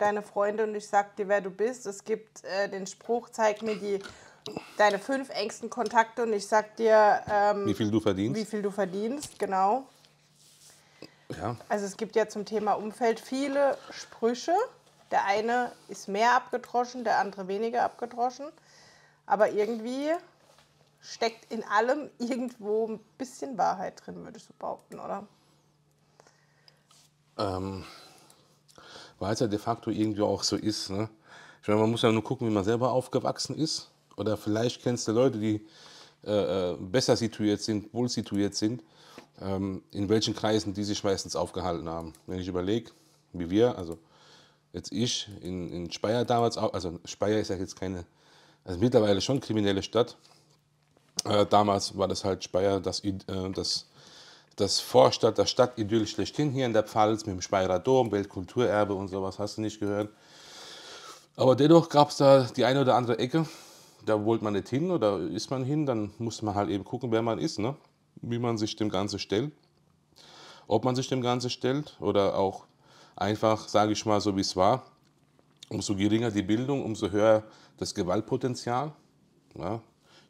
deine Freunde und ich sag dir, wer du bist. Es gibt äh, den Spruch, zeig mir die, deine fünf engsten Kontakte und ich sag dir, ähm, wie viel du verdienst. Wie viel du verdienst, genau. Ja. Also es gibt ja zum Thema Umfeld viele Sprüche. Der eine ist mehr abgedroschen, der andere weniger abgedroschen. Aber irgendwie steckt in allem irgendwo ein bisschen Wahrheit drin, würdest du behaupten, oder? Ähm, weil es ja de facto irgendwie auch so ist. Ne? Ich meine, man muss ja nur gucken, wie man selber aufgewachsen ist. Oder vielleicht kennst du Leute, die äh, äh besser situiert sind, wohl situiert sind, ähm, in welchen Kreisen die sich meistens aufgehalten haben. Wenn ich überlege, wie wir, also jetzt ich in, in Speyer damals, also Speyer ist ja jetzt keine, also mittlerweile schon kriminelle Stadt. Äh, damals war das halt Speyer, das, äh, das das Vorstadt, das Stadtidyll schlechthin hier in der Pfalz mit dem Speyerer Dom, Weltkulturerbe und sowas, hast du nicht gehört. Aber dennoch gab es da die eine oder andere Ecke, da wollte man nicht hin oder ist man hin, dann musste man halt eben gucken, wer man ist, ne? wie man sich dem Ganzen stellt, ob man sich dem Ganzen stellt oder auch einfach, sage ich mal, so wie es war, umso geringer die Bildung, umso höher das Gewaltpotenzial. Ja?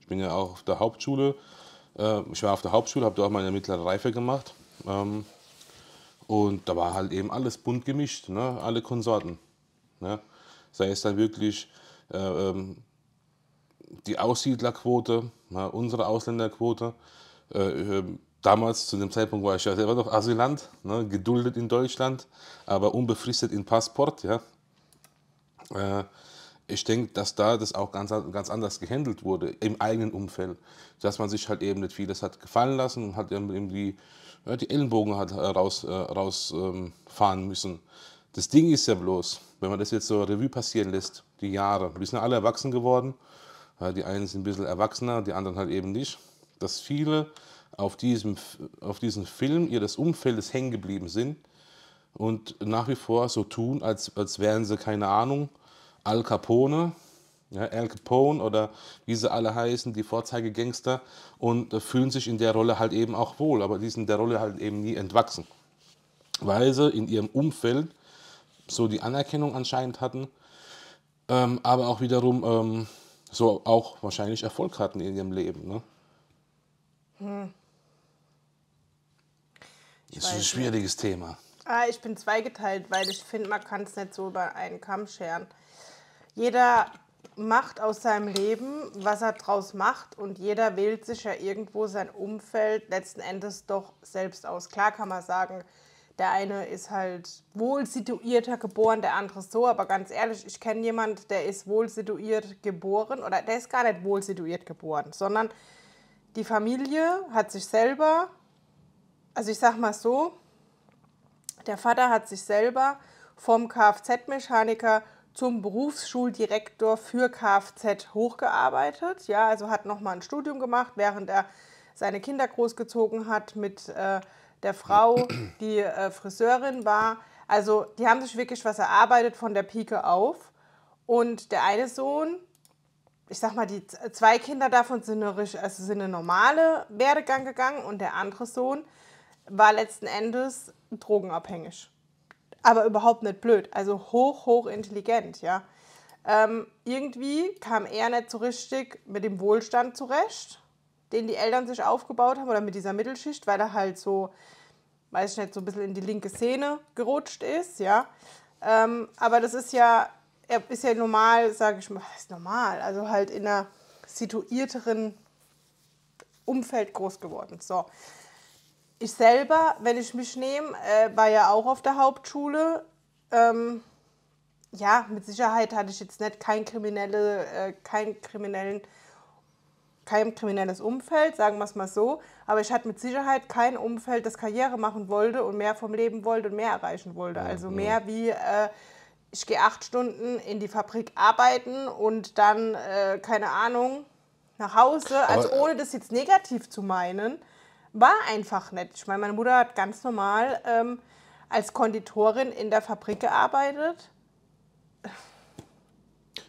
Ich bin ja auch auf der Hauptschule äh, ich war auf der Hauptschule, habe da auch meine mittlere Reife gemacht. Ähm, und da war halt eben alles bunt gemischt, ne? alle Konsorten. Ne? Sei es dann wirklich äh, ähm, die Aussiedlerquote, ne? unsere Ausländerquote. Äh, ähm, damals, zu dem Zeitpunkt war ich ja selber noch Asylant, ne? geduldet in Deutschland, aber unbefristet in Passport. Ja? Äh, ich denke, dass da das auch ganz, ganz anders gehandelt wurde im eigenen Umfeld. Dass man sich halt eben nicht vieles hat gefallen lassen und hat eben die, ja, die Ellenbogen hat äh, raus, äh, rausfahren ähm, müssen. Das Ding ist ja bloß, wenn man das jetzt so Revue passieren lässt, die Jahre, wir sind ja alle erwachsen geworden. die einen sind ein bisschen erwachsener, die anderen halt eben nicht. Dass viele auf diesem, auf diesem Film ihres Umfeldes hängen geblieben sind und nach wie vor so tun, als, als wären sie, keine Ahnung, Al Capone, ja, Al Capone oder wie sie alle heißen, die Vorzeigegangster und äh, fühlen sich in der Rolle halt eben auch wohl, aber die sind der Rolle halt eben nie entwachsen, weil sie in ihrem Umfeld so die Anerkennung anscheinend hatten, ähm, aber auch wiederum ähm, so auch wahrscheinlich Erfolg hatten in ihrem Leben. Ne? Hm. Das ist ein schwieriges nicht. Thema. Ah, ich bin zweigeteilt, weil ich finde, man kann es nicht so über einen Kamm scheren jeder macht aus seinem Leben, was er draus macht und jeder wählt sich ja irgendwo sein Umfeld letzten Endes doch selbst aus. Klar kann man sagen, der eine ist halt wohl situierter geboren, der andere so, aber ganz ehrlich, ich kenne jemanden, der ist wohl situiert geboren oder der ist gar nicht wohl situiert geboren, sondern die Familie hat sich selber, also ich sag mal so, der Vater hat sich selber vom Kfz-Mechaniker zum Berufsschuldirektor für Kfz hochgearbeitet. Ja, also hat nochmal ein Studium gemacht, während er seine Kinder großgezogen hat mit äh, der Frau, die äh, Friseurin war. Also die haben sich wirklich was erarbeitet von der Pike auf. Und der eine Sohn, ich sag mal, die zwei Kinder davon sind eine, also sind eine normale Werdegang gegangen und der andere Sohn war letzten Endes drogenabhängig aber überhaupt nicht blöd. Also hoch, hoch intelligent, ja. Ähm, irgendwie kam er nicht so richtig mit dem Wohlstand zurecht, den die Eltern sich aufgebaut haben oder mit dieser Mittelschicht, weil er halt so, weiß ich nicht, so ein bisschen in die linke Szene gerutscht ist, ja. Ähm, aber das ist ja, er ist ja normal, sage ich mal, ist normal, also halt in einer situierteren Umfeld groß geworden. So ich selber, wenn ich mich nehme, äh, war ja auch auf der Hauptschule. Ähm, ja, mit Sicherheit hatte ich jetzt nicht kein, kriminelle, äh, kein, kriminellen, kein kriminelles Umfeld, sagen wir es mal so. Aber ich hatte mit Sicherheit kein Umfeld, das Karriere machen wollte und mehr vom Leben wollte und mehr erreichen wollte. Also mhm. mehr wie, äh, ich gehe acht Stunden in die Fabrik arbeiten und dann, äh, keine Ahnung, nach Hause. Also ohne das jetzt negativ zu meinen war einfach nicht. Ich meine, meine Mutter hat ganz normal ähm, als Konditorin in der Fabrik gearbeitet.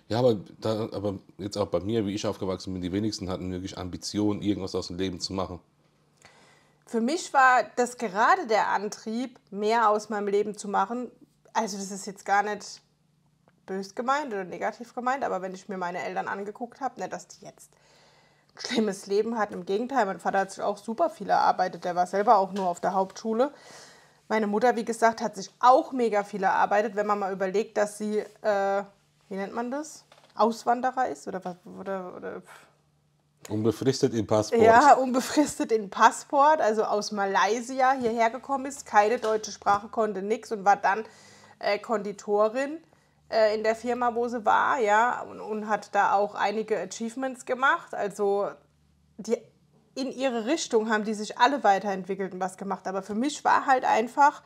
Ja, aber, da, aber jetzt auch bei mir, wie ich aufgewachsen bin, die wenigsten hatten wirklich Ambitionen, irgendwas aus dem Leben zu machen. Für mich war das gerade der Antrieb, mehr aus meinem Leben zu machen. Also das ist jetzt gar nicht bös gemeint oder negativ gemeint, aber wenn ich mir meine Eltern angeguckt habe, ne, dass die jetzt schlimmes Leben hat. Im Gegenteil, mein Vater hat sich auch super viel erarbeitet. Der war selber auch nur auf der Hauptschule. Meine Mutter, wie gesagt, hat sich auch mega viel erarbeitet, wenn man mal überlegt, dass sie, äh, wie nennt man das? Auswanderer ist oder was? Oder, oder, unbefristet in Passport. Ja, unbefristet in Passport, also aus Malaysia hierher gekommen ist, keine deutsche Sprache konnte, nichts und war dann äh, Konditorin äh, in der Firma, wo sie war, ja, und, und hat da auch einige Achievements gemacht. Also die in ihre Richtung haben die sich alle weiterentwickelt und was gemacht. Aber für mich war halt einfach,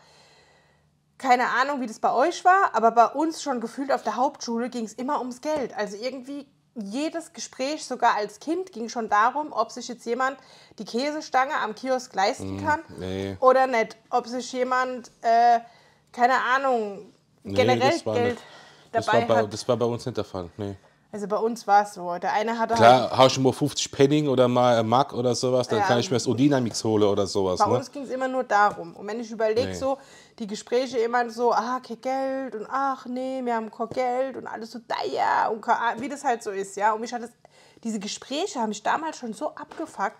keine Ahnung, wie das bei euch war, aber bei uns schon gefühlt auf der Hauptschule ging es immer ums Geld. Also irgendwie jedes Gespräch, sogar als Kind, ging schon darum, ob sich jetzt jemand die Käsestange am Kiosk leisten hm, kann mm, nee. oder nicht. Ob sich jemand, äh, keine Ahnung, generell nee, Geld. Nicht das war, bei, das war bei uns nicht der Fall. Nee. Also bei uns war es so. Der eine hatte Klar, halt, haust du mal 50 Penning oder mal Mack oder sowas, dann ja, kann ich mir das O-Dynamics holen oder sowas. Bei ne? uns ging es immer nur darum. Und wenn ich überlege, nee. so die Gespräche immer so, ah, kein Geld und ach nee, wir haben kein Geld und alles so daher und wie das halt so ist, ja. Und mich hat das, diese Gespräche haben mich damals schon so abgefuckt,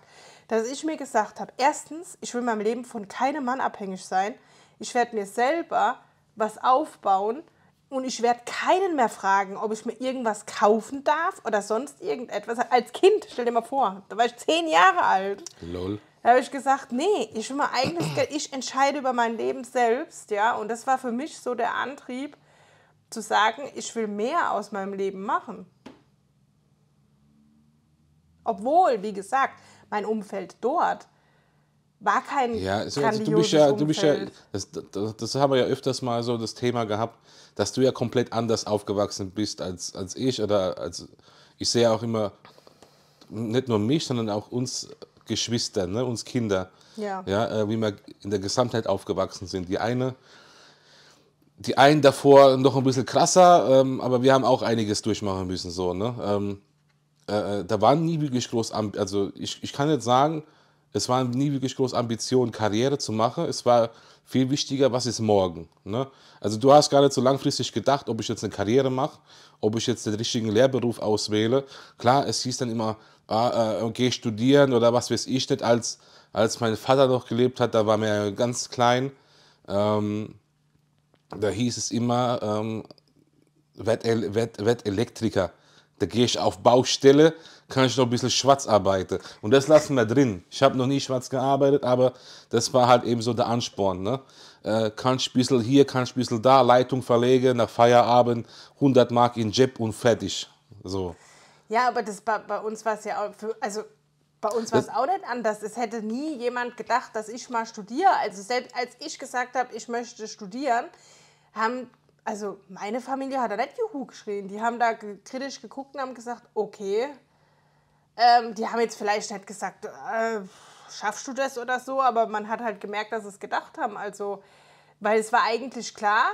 dass ich mir gesagt habe, erstens, ich will in meinem Leben von keinem Mann abhängig sein. Ich werde mir selber was aufbauen und ich werde keinen mehr fragen, ob ich mir irgendwas kaufen darf oder sonst irgendetwas. Als Kind, stell dir mal vor, da war ich zehn Jahre alt. Lol. Da habe ich gesagt, nee, ich will mein eigenes Geld, ich entscheide über mein Leben selbst, ja. Und das war für mich so der Antrieb, zu sagen, ich will mehr aus meinem Leben machen. Obwohl, wie gesagt, mein Umfeld dort war kein ja, also, du bist ja, du bist ja das, das, das, haben wir ja öfters mal so das Thema gehabt, dass du ja komplett anders aufgewachsen bist als, als ich oder als ich sehe auch immer nicht nur mich, sondern auch uns Geschwister, ne, uns Kinder, ja. Ja, äh, wie wir in der Gesamtheit aufgewachsen sind. Die eine, die einen davor noch ein bisschen krasser, ähm, aber wir haben auch einiges durchmachen müssen so, ne. Ähm, äh, äh da waren nie wirklich groß, also ich, ich kann jetzt sagen, es waren nie wirklich große Ambitionen, Karriere zu machen. Es war viel wichtiger, was ist morgen. Ne? Also du hast gar nicht so langfristig gedacht, ob ich jetzt eine Karriere mache, ob ich jetzt den richtigen Lehrberuf auswähle. Klar, es hieß dann immer, ah, äh, geh studieren oder was weiß ich nicht. Als, als mein Vater noch gelebt hat, da war mir ganz klein, ähm, da hieß es immer, ähm, werd, werd, werd Elektriker. Da gehe ich auf Baustelle, kann ich noch ein bisschen schwarz arbeiten. Und das lassen wir drin. Ich habe noch nie schwarz gearbeitet, aber das war halt eben so der Ansporn. Ne? Äh, kann ich ein bisschen hier, kann ich ein bisschen da, Leitung verlegen, nach Feierabend 100 Mark in Jeb und fertig. So. Ja, aber das bei, bei uns war es ja auch, für, also bei uns war es auch nicht anders. Es hätte nie jemand gedacht, dass ich mal studiere. Also selbst als ich gesagt habe, ich möchte studieren, haben also meine Familie hat da nicht Juhu geschrien. Die haben da kritisch geguckt und haben gesagt, okay. Ähm, die haben jetzt vielleicht nicht gesagt, äh, schaffst du das oder so, aber man hat halt gemerkt, dass sie es gedacht haben. Also, weil es war eigentlich klar,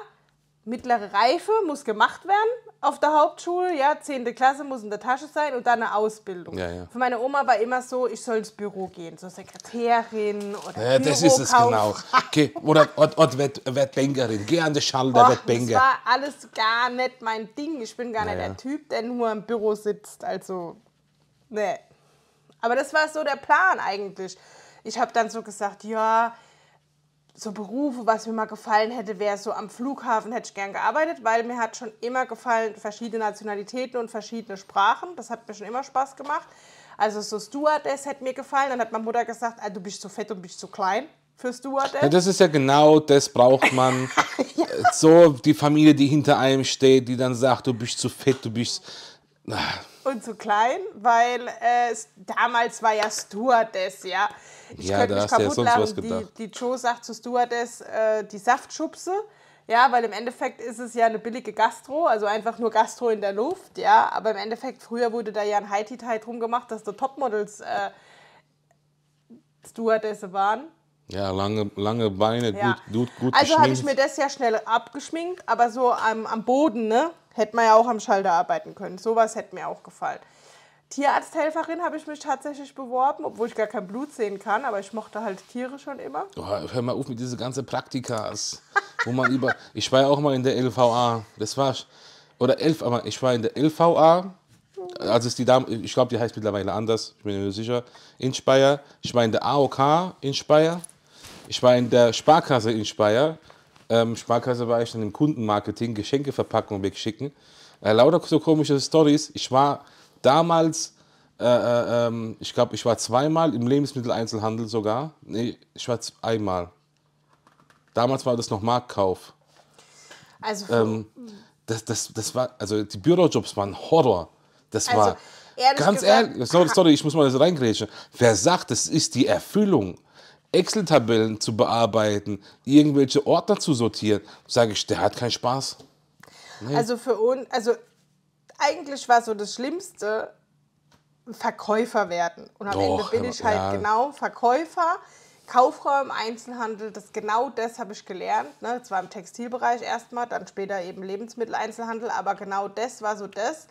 mittlere Reife muss gemacht werden, auf der Hauptschule, ja, 10. Klasse muss in der Tasche sein und dann eine Ausbildung. Ja, ja. Für meine Oma war immer so, ich soll ins Büro gehen, so Sekretärin oder ja, Das ist es genau. Geh, oder oder, oder Wettbankerin, geh an die Schalter, Wettbänker. Das war alles gar nicht mein Ding. Ich bin gar nicht der Typ, der nur im Büro sitzt. Also, ne. Aber das war so der Plan eigentlich. Ich habe dann so gesagt, ja, so Berufe, was mir mal gefallen hätte, wäre so am Flughafen hätte ich gern gearbeitet, weil mir hat schon immer gefallen verschiedene Nationalitäten und verschiedene Sprachen. Das hat mir schon immer Spaß gemacht. Also so Stewardess hätte mir gefallen. Dann hat meine Mutter gesagt, ah, du bist zu so fett und bist zu so klein für Stewardess. Ja, das ist ja genau, das braucht man. ja. So die Familie, die hinter einem steht, die dann sagt, du bist zu fett, du bist... Ah, und zu klein, weil äh, damals war ja Stewardess, ja. Ich ja, könnte mich kaputt ja lachen. Die, die, Joe sagt zu Stewardess, äh, die Saftschubse. Ja, weil im Endeffekt ist es ja eine billige Gastro, also einfach nur Gastro in der Luft, ja. Aber im Endeffekt, früher wurde da ja ein High-Tea-Tie drum gemacht, dass da Topmodels äh, Stewardesse waren. Ja, lange, lange Beine, ja. gut, gut, gut Also habe ich mir das ja schnell abgeschminkt, aber so am, am Boden, ne, hätte man ja auch am Schalter arbeiten können. Sowas hätte mir auch gefallen. Tierarzthelferin habe ich mich tatsächlich beworben, obwohl ich gar kein Blut sehen kann, aber ich mochte halt Tiere schon immer. Oh, hör mal auf mit diesen ganzen Praktikas, wo man über. Ich war ja auch mal in der LVA, das war oder elf, aber ich war in der LVA. Also ist die Dame, ich glaube, die heißt mittlerweile anders, ich bin mir nicht sicher, in Speyer. Ich war in der AOK in Speyer ich war in der Sparkasse in Speyer. Ähm, Sparkasse war ich dann im Kundenmarketing, Geschenkeverpackung wegschicken. Äh, lauter so komische Stories. Ich war damals, äh, äh, ähm, ich glaube, ich war zweimal im Lebensmitteleinzelhandel sogar. Nee, ich war einmal. Damals war das noch Marktkauf. Also, ähm, hm. das, das, das war, also die Bürojobs waren Horror. Das also, war. Ehrlich ganz gesagt, ehrlich, sorry, sorry, ich muss mal das reingrätschen. Wer sagt, das ist die Erfüllung? Excel-Tabellen zu bearbeiten, irgendwelche Ordner zu sortieren, sage ich, der hat keinen Spaß. Nee. Also für uns, also eigentlich war so das Schlimmste, Verkäufer werden. Und am Och, Ende bin ich halt ja. genau Verkäufer. Kauffrau im Einzelhandel, das genau das habe ich gelernt. Ne? Zwar im Textilbereich erstmal, dann später eben Lebensmitteleinzelhandel, aber genau das war so das,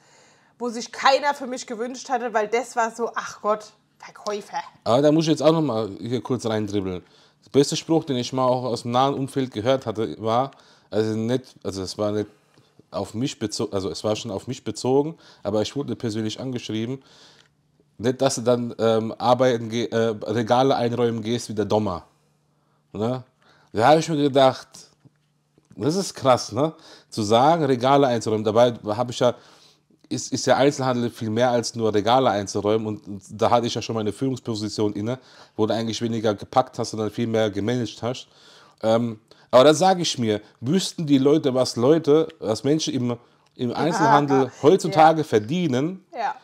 wo sich keiner für mich gewünscht hatte, weil das war so, ach Gott, Verkäufer. Aber da muss ich jetzt auch nochmal hier kurz reindribbeln. Der beste Spruch, den ich mal auch aus dem nahen Umfeld gehört hatte, war, also nicht, also es war nicht auf mich bezogen, also es war schon auf mich bezogen, aber ich wurde persönlich angeschrieben. Nicht, dass du dann ähm, arbeiten, äh, Regale einräumen gehst wie der Dommer. Ne? Da habe ich mir gedacht, das ist krass, ne? Zu sagen, Regale einzuräumen. Dabei habe ich ja ist, ist ja Einzelhandel viel mehr als nur Regale einzuräumen. Und, da hatte ich ja schon meine Führungsposition inne, wo du eigentlich weniger gepackt hast, sondern viel mehr gemanagt hast. Ähm, aber da sage ich mir, wüssten die Leute, was Leute, was Menschen im, im Einzelhandel ja, heutzutage ja. verdienen, ja.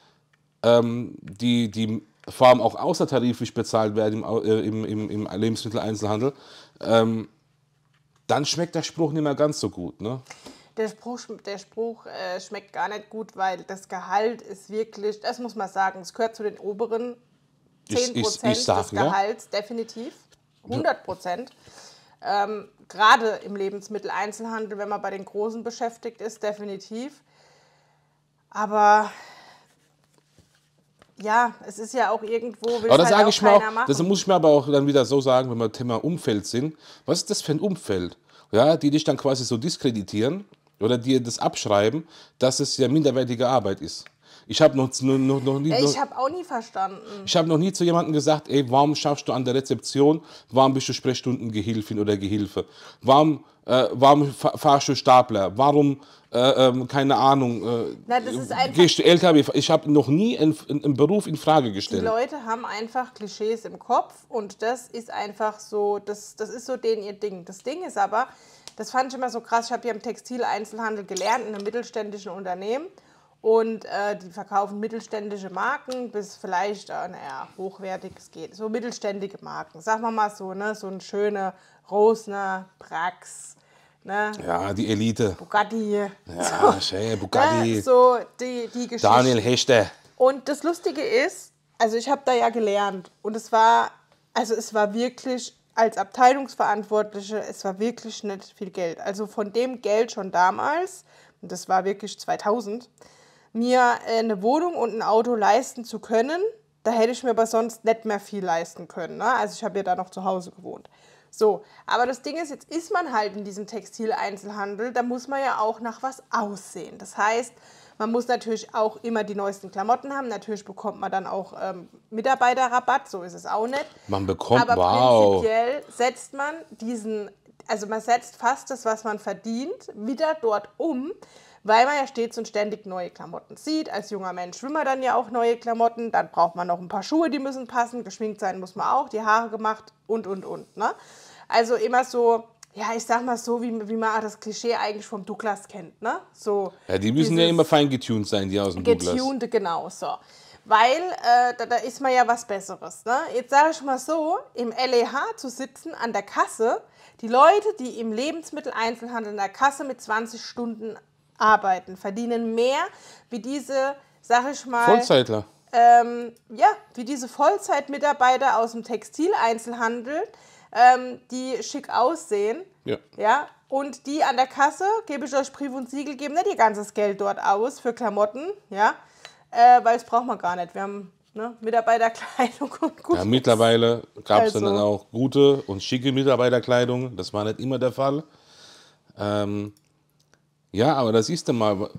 Ähm, die, die vor allem auch außertariflich bezahlt werden im, äh, im, im, im Lebensmitteleinzelhandel, ähm, dann schmeckt der Spruch nicht mehr ganz so gut. Ne? der Spruch, der Spruch äh, schmeckt gar nicht gut, weil das Gehalt ist wirklich, das muss man sagen, es gehört zu den oberen 10% ich, ich, ich sag, des ne? Gehalts, ja. definitiv. 100 Prozent. Ähm, Gerade im Lebensmitteleinzelhandel, wenn man bei den Großen beschäftigt ist, definitiv. Aber ja, es ist ja auch irgendwo, will aber das halt auch keiner auch, Das muss ich mir aber auch dann wieder so sagen, wenn wir Thema Umfeld sind. Was ist das für ein Umfeld? Ja, die dich dann quasi so diskreditieren oder dir das abschreiben, dass es ja minderwertige Arbeit ist. Ich habe noch, noch, noch nie. Ich habe auch nie verstanden. Ich habe noch nie zu jemandem gesagt, ey, warum schaffst du an der Rezeption? Warum bist du Sprechstundengehilfin oder Gehilfe? Warum, äh, warum fahrst du Stapler? Warum, äh, äh, keine Ahnung, äh, Na, gehst du LKW? Ich habe noch nie einen, einen Beruf in Frage gestellt. Die Leute haben einfach Klischees im Kopf und das ist einfach so, das, das ist so denen ihr Ding. Das Ding ist aber, das fand ich immer so krass. Ich habe ja im Textileinzelhandel gelernt, in einem mittelständischen Unternehmen. Und äh, die verkaufen mittelständische Marken bis vielleicht, äh, naja, hochwertig es geht. So mittelständige Marken. Sagen wir mal so, ne? So ein schöner Rosner, Prax, Ne? Ja, die Elite. Bugatti. Ja, so, schön, ne? Bugatti. Ne? So die, die Geschichte. Daniel Hechte. Und das Lustige ist, also ich habe da ja gelernt und es war, also es war wirklich als Abteilungsverantwortliche, es war wirklich nicht viel Geld. Also von dem Geld schon damals, und das war wirklich 2000, mir äh, eine Wohnung und ein Auto leisten zu können, da hätte ich mir aber sonst nicht mehr viel leisten können. Ne? Also ich habe ja da noch zu Hause gewohnt. So, aber das Ding ist, jetzt ist man halt in diesem Textileinzelhandel, da muss man ja auch nach was aussehen. Das heißt, man muss natürlich auch immer die neuesten Klamotten haben. Natürlich bekommt man dann auch ähm, Mitarbeiterrabatt, so ist es auch nicht. Man bekommt, Aber wow. prinzipiell setzt man diesen, also man setzt fast das, was man verdient, wieder dort um, weil man ja stets und ständig neue Klamotten sieht. Als junger Mensch will man dann ja auch neue Klamotten. Dann braucht man noch ein paar Schuhe, die müssen passen. Geschminkt sein muss man auch, die Haare gemacht und, und, und. Ne? Also immer so ja, ich sag mal so, wie, wie man das Klischee eigentlich vom Douglas kennt, ne? So. Ja, die müssen ja immer fein getuned sein, die aus dem getuned, Douglas. Getuned, genau, so. Weil äh, da, da, ist man ja was Besseres, ne? Jetzt sage ich mal so, im LEH zu sitzen an der Kasse, die Leute, die im Lebensmitteleinzelhandel an der Kasse mit 20 Stunden arbeiten, verdienen mehr wie diese, sag ich mal... Vollzeitler. Ähm, ja, wie diese Vollzeitmitarbeiter aus dem Textileinzelhandel, ähm, die schick aussehen. Ja. ja. Und die an der Kasse, gebe ich euch Brief und Siegel, geben nicht ihr ganzes Geld dort aus für Klamotten, ja. Äh, weil das braucht man gar nicht. Wir haben Ne? Mitarbeiterkleidung und gutes. Ja, mittlerweile gab es also. dann auch gute und schicke Mitarbeiterkleidung. Das war nicht immer der Fall. Ähm, ja, aber da siehst du mal,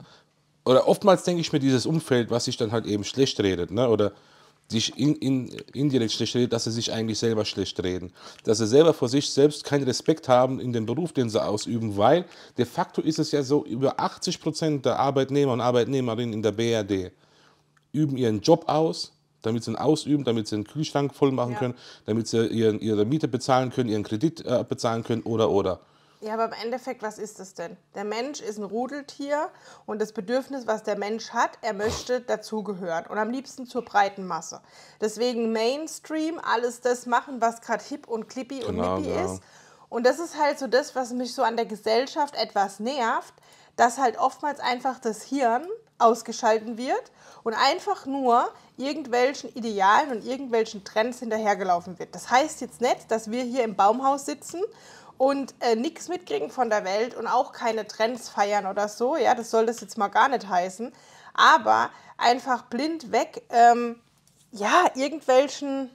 oder oftmals denke ich mir dieses Umfeld, was sich dann halt eben schlecht redet, ne? oder sich in, in, indirekt schlecht redet, dass sie sich eigentlich selber schlecht reden. Dass sie selber vor sich selbst keinen Respekt haben in dem Beruf, den sie ausüben, weil de facto ist es ja so, über 80 Prozent der Arbeitnehmer und Arbeitnehmerinnen in der BRD üben ihren Job aus, damit sie ihn ausüben, damit sie den Kühlschrank voll machen ja. können, damit sie ihren, ihre Miete bezahlen können, ihren Kredit äh, bezahlen können oder oder. Ja, aber im Endeffekt, was ist das denn? Der Mensch ist ein Rudeltier und das Bedürfnis, was der Mensch hat, er möchte dazugehören und am liebsten zur breiten Masse. Deswegen Mainstream, alles das machen, was gerade hip und clippy genau, und nippy ja. ist. Und das ist halt so das, was mich so an der Gesellschaft etwas nervt, dass halt oftmals einfach das Hirn ausgeschalten wird und einfach nur irgendwelchen Idealen und irgendwelchen Trends hinterhergelaufen wird. Das heißt jetzt nicht, dass wir hier im Baumhaus sitzen und äh, nichts mitkriegen von der Welt und auch keine Trends feiern oder so. Ja, das soll das jetzt mal gar nicht heißen. Aber einfach blind weg, ähm, ja, irgendwelchen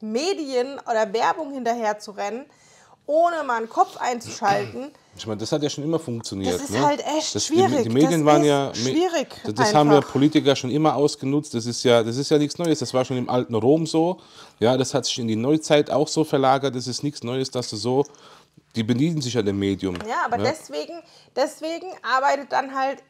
Medien oder Werbung hinterher zu rennen, ohne mal einen Kopf einzuschalten. Ich meine, das hat ja schon immer funktioniert. Das ist ne? halt echt das, schwierig. Die, die Medien das waren ja schwierig. Das, das haben ja Politiker schon immer ausgenutzt. Das ist ja, das ist ja nichts Neues. Das war schon im alten Rom so. Ja, das hat sich in die Neuzeit auch so verlagert. Das ist nichts Neues, dass du so die bedienen sich an dem Medium. Ja, aber ne? deswegen, deswegen arbeitet dann halt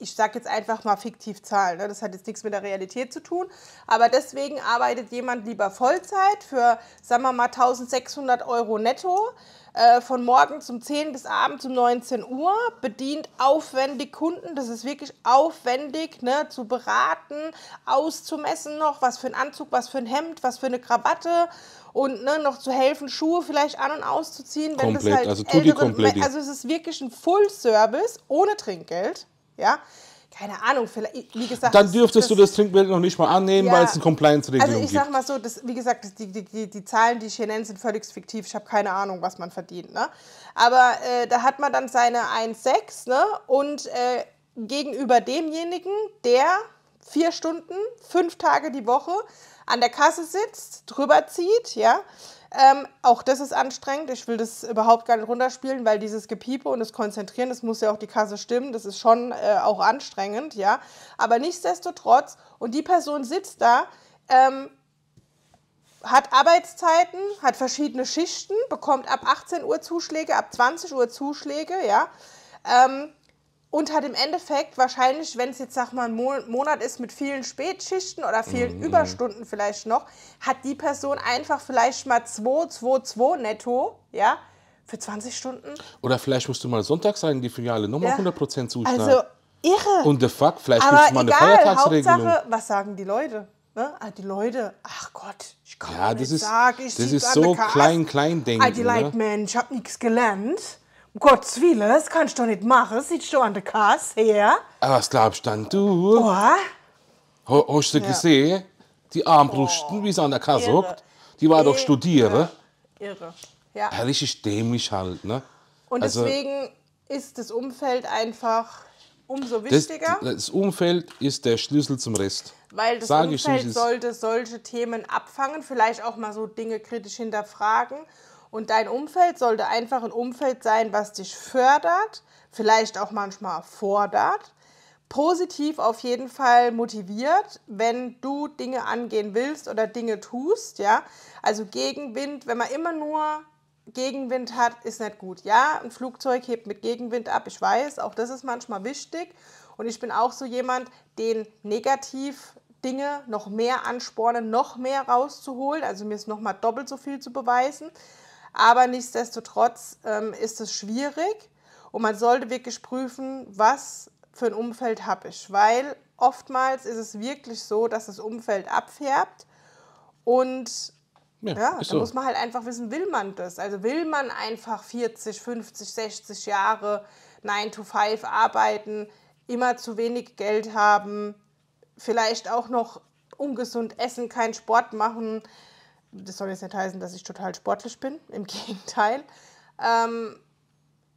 ich sage jetzt einfach mal fiktiv Zahlen, ne? das hat jetzt nichts mit der Realität zu tun, aber deswegen arbeitet jemand lieber Vollzeit für, sagen wir mal, 1600 Euro netto äh, von morgen um 10 bis abends um 19 Uhr, bedient aufwendig Kunden, das ist wirklich aufwendig ne? zu beraten, auszumessen noch, was für ein Anzug, was für ein Hemd, was für eine Krawatte und ne, noch zu helfen, Schuhe vielleicht an- und auszuziehen. Komplett, wenn das halt also, älteren, also es ist wirklich ein Full-Service ohne Trinkgeld. Ja? Keine Ahnung, vielleicht, wie gesagt. Dann dürftest das, du das Trinkbild noch nicht mal annehmen, ja, weil es eine Compliance-Regelung gibt. Also ich sag mal so, das, wie gesagt, das, die, die, die, Zahlen, die ich hier nenne, sind völlig fiktiv. Ich habe keine Ahnung, was man verdient. Ne? Aber äh, da hat man dann seine 1,6 ne? und äh, gegenüber demjenigen, der vier Stunden, fünf Tage die Woche an der Kasse sitzt, drüber zieht, ja, ähm, auch das ist anstrengend. Ich will das überhaupt gar nicht runterspielen, weil dieses Gepiepe und das Konzentrieren, das muss ja auch die Kasse stimmen, das ist schon äh, auch anstrengend, ja. Aber nichtsdestotrotz, und die Person sitzt da, ähm, hat Arbeitszeiten, hat verschiedene Schichten, bekommt ab 18 Uhr Zuschläge, ab 20 Uhr Zuschläge, ja. Ähm, und hat im Endeffekt wahrscheinlich, wenn es jetzt, sag mal, ein Monat ist mit vielen Spätschichten oder vielen mhm. Überstunden mhm. vielleicht noch, hat die Person einfach vielleicht mal 2, 2, 2 netto, ja, für 20 Stunden. Oder vielleicht musst du mal Sonntag sagen, die Filiale nochmal ja. 100% zuschneiden. Also irre. Und the fuck, vielleicht Aber gibt's mal egal, eine Feiertagsregelung. Hauptsache, was sagen die Leute? Ne? Ah, die Leute, ach Gott, ich kann ja, das nicht ist, sagen, ich Das ist so klein, klein denken. Ah, die Leute, Mensch, ich hab nichts gelernt. Um Gottes Willen, das kannst du doch nicht machen. Sitzt du an der Kasse her? Ah, was glaubst du denn du? Oh. hast du gesehen? Die Armbrusten, oh. wie sie an der Kasse hockt? Die war Irre. doch studieren. Irre. Ja. ja. Richtig dämlich halt, ne? Und also, deswegen ist das Umfeld einfach umso wichtiger. Das, das, Umfeld ist der Schlüssel zum Rest. Weil das Sag Umfeld sollte solche Themen abfangen, vielleicht auch mal so Dinge kritisch hinterfragen und dein Umfeld sollte einfach ein Umfeld sein, was dich fördert, vielleicht auch manchmal fordert, positiv auf jeden Fall motiviert, wenn du Dinge angehen willst oder Dinge tust, ja. Also Gegenwind, wenn man immer nur Gegenwind hat, ist nicht gut. Ja, ein Flugzeug hebt mit Gegenwind ab, ich weiß, auch das ist manchmal wichtig. Und ich bin auch so jemand, den negativ Dinge noch mehr anspornen, noch mehr rauszuholen, also mir es noch mal doppelt so viel zu beweisen. Aber nichtsdestotrotz ähm, ist es schwierig und man sollte wirklich prüfen, was für ein Umfeld habe ich. Weil oftmals ist es wirklich so, dass das Umfeld abfärbt und ja, ja da so. muss man halt einfach wissen, will man das? Also will man einfach 40, 50, 60 Jahre 9 to 5 arbeiten, immer zu wenig Geld haben, vielleicht auch noch ungesund essen, keinen Sport machen, das soll jetzt nicht heißen, dass ich total sportlich bin, im Gegenteil. Ähm,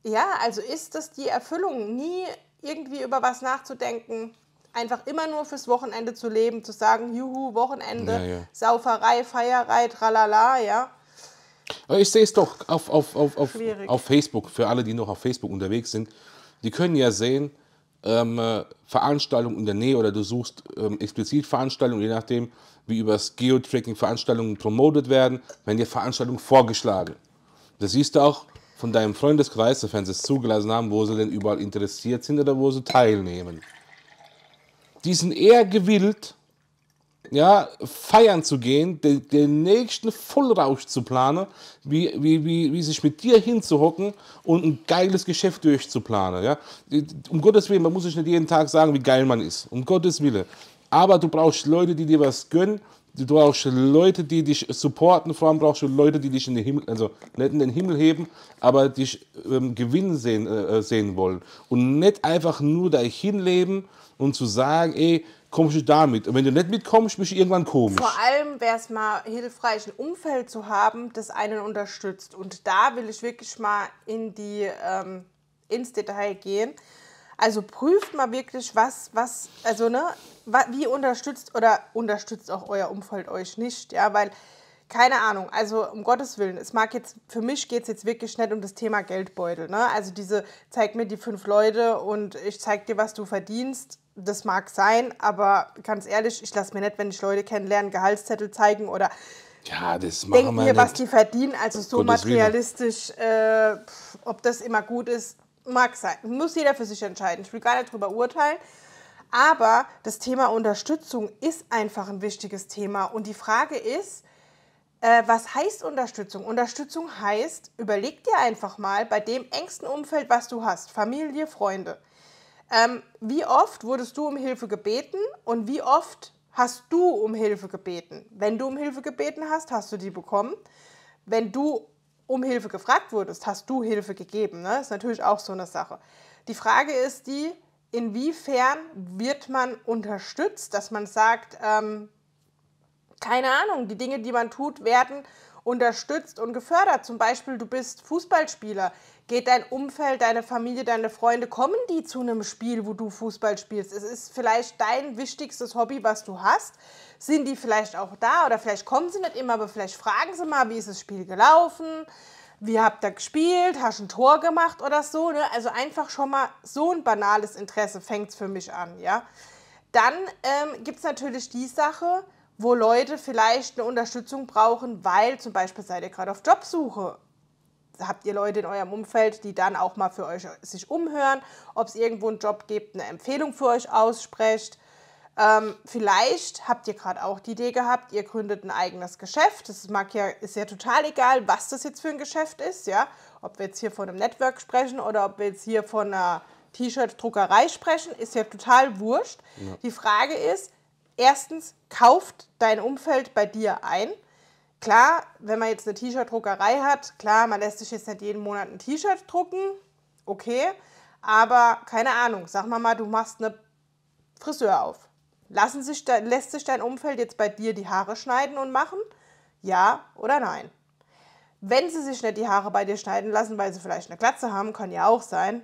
ja, also ist das die Erfüllung, nie irgendwie über was nachzudenken, einfach immer nur fürs Wochenende zu leben, zu sagen, juhu, Wochenende, ja, ja. Sauferei, Feierei, tralala, ja. Ich sehe es doch auf, auf, auf, auf, auf Facebook, für alle, die noch auf Facebook unterwegs sind, die können ja sehen, ähm, äh, Veranstaltungen in der Nähe oder du suchst ähm, explizit Veranstaltungen, je nachdem, wie über übers Geotracking Veranstaltungen promotet werden, werden dir Veranstaltungen vorgeschlagen. Das siehst du auch von deinem Freundeskreis, sofern sie es zugelassen haben, wo sie denn überall interessiert sind oder wo sie teilnehmen. Die sind eher gewillt, ja, feiern zu gehen, den, den nächsten Vollrausch zu planen, wie, wie, wie, wie sich mit dir hinzuhocken und ein geiles Geschäft durchzuplanen. Ja? Um Gottes Willen, man muss sich nicht jeden Tag sagen, wie geil man ist. Um Gottes Willen. Aber du brauchst Leute, die dir was gönnen. Du brauchst Leute, die dich supporten. Vor allem brauchst du Leute, die dich in den Himmel, also nicht in den Himmel heben, aber dich ähm, gewinnen sehen, äh, äh sehen wollen. Und nicht einfach nur dahin leben und zu sagen, ey, kommst du damit. Und wenn du nicht mitkommst, bist du irgendwann komisch. Vor allem wäre es mal hilfreich, ein Umfeld zu haben, das einen unterstützt. Und da will ich wirklich mal in die, ähm, ins Detail gehen. Also prüft mal wirklich, was, was, also ne, wie unterstützt oder unterstützt auch euer Umfeld euch nicht, ja, weil keine Ahnung, also um Gottes Willen, es mag jetzt, für mich geht es jetzt wirklich nicht um das Thema Geldbeutel. Ne? Also diese, zeig mir die fünf Leute und ich zeig dir, was du verdienst das mag sein, aber ganz ehrlich, ich lasse mir nicht, wenn ich Leute kennenlernen, Gehaltszettel zeigen oder ja, das machen denken was die verdienen. Also so Gottes materialistisch, äh, ob das immer gut ist, mag sein. Muss jeder für sich entscheiden. Ich will gar nicht drüber urteilen. Aber das Thema Unterstützung ist einfach ein wichtiges Thema. Und die Frage ist, äh, was heißt Unterstützung? Unterstützung heißt, überleg dir einfach mal bei dem engsten Umfeld, was du hast, Familie, Freunde, ähm, wie oft wurdest du um Hilfe gebeten und wie oft hast du um Hilfe gebeten? Wenn du um Hilfe gebeten hast, hast du die bekommen. Wenn du um Hilfe gefragt wurdest, hast du Hilfe gegeben. Ne? Ist natürlich auch so eine Sache. Die Frage ist die, inwiefern wird man unterstützt, dass man sagt, ähm, keine Ahnung, die Dinge, die man tut, werden unterstützt und gefördert. Zum Beispiel, du bist Fußballspieler. Geht dein Umfeld, deine Familie, deine Freunde, kommen die zu einem Spiel, wo du Fußball spielst? Es ist vielleicht dein wichtigstes Hobby, was du hast. Sind die vielleicht auch da oder vielleicht kommen sie nicht immer, aber vielleicht fragen sie mal, wie ist das Spiel gelaufen? Wie habt ihr gespielt? Hast du ein Tor gemacht oder so? Ne? Also einfach schon mal so ein banales Interesse fängt es für mich an, ja. Dann ähm, gibt es natürlich die Sache, wo Leute vielleicht eine Unterstützung brauchen, weil zum Beispiel seid ihr gerade auf Jobsuche. Habt ihr Leute in eurem Umfeld, die dann auch mal für euch sich umhören, ob es irgendwo einen Job gibt, eine Empfehlung für euch aussprecht. Ähm, vielleicht habt ihr gerade auch die Idee gehabt, ihr gründet ein eigenes Geschäft. Das mag ja, ist ja total egal, was das jetzt für ein Geschäft ist, ja. Ob wir jetzt hier von einem Network sprechen oder ob wir jetzt hier von einer T-Shirt-Druckerei sprechen, ist ja total wurscht. Ja. Die Frage ist, erstens, kauft dein Umfeld bei dir ein. Klar, wenn man jetzt eine T-Shirt-Druckerei hat, klar, man lässt sich jetzt nicht jeden Monat ein T-Shirt drucken, okay, aber keine Ahnung, sag mal mal, du machst eine Friseur auf. Lassen sich, lässt sich dein Umfeld jetzt bei dir die Haare schneiden und machen? Ja oder nein? Wenn sie sich nicht die Haare bei dir schneiden lassen, weil sie vielleicht eine Glatze haben, kann ja auch sein,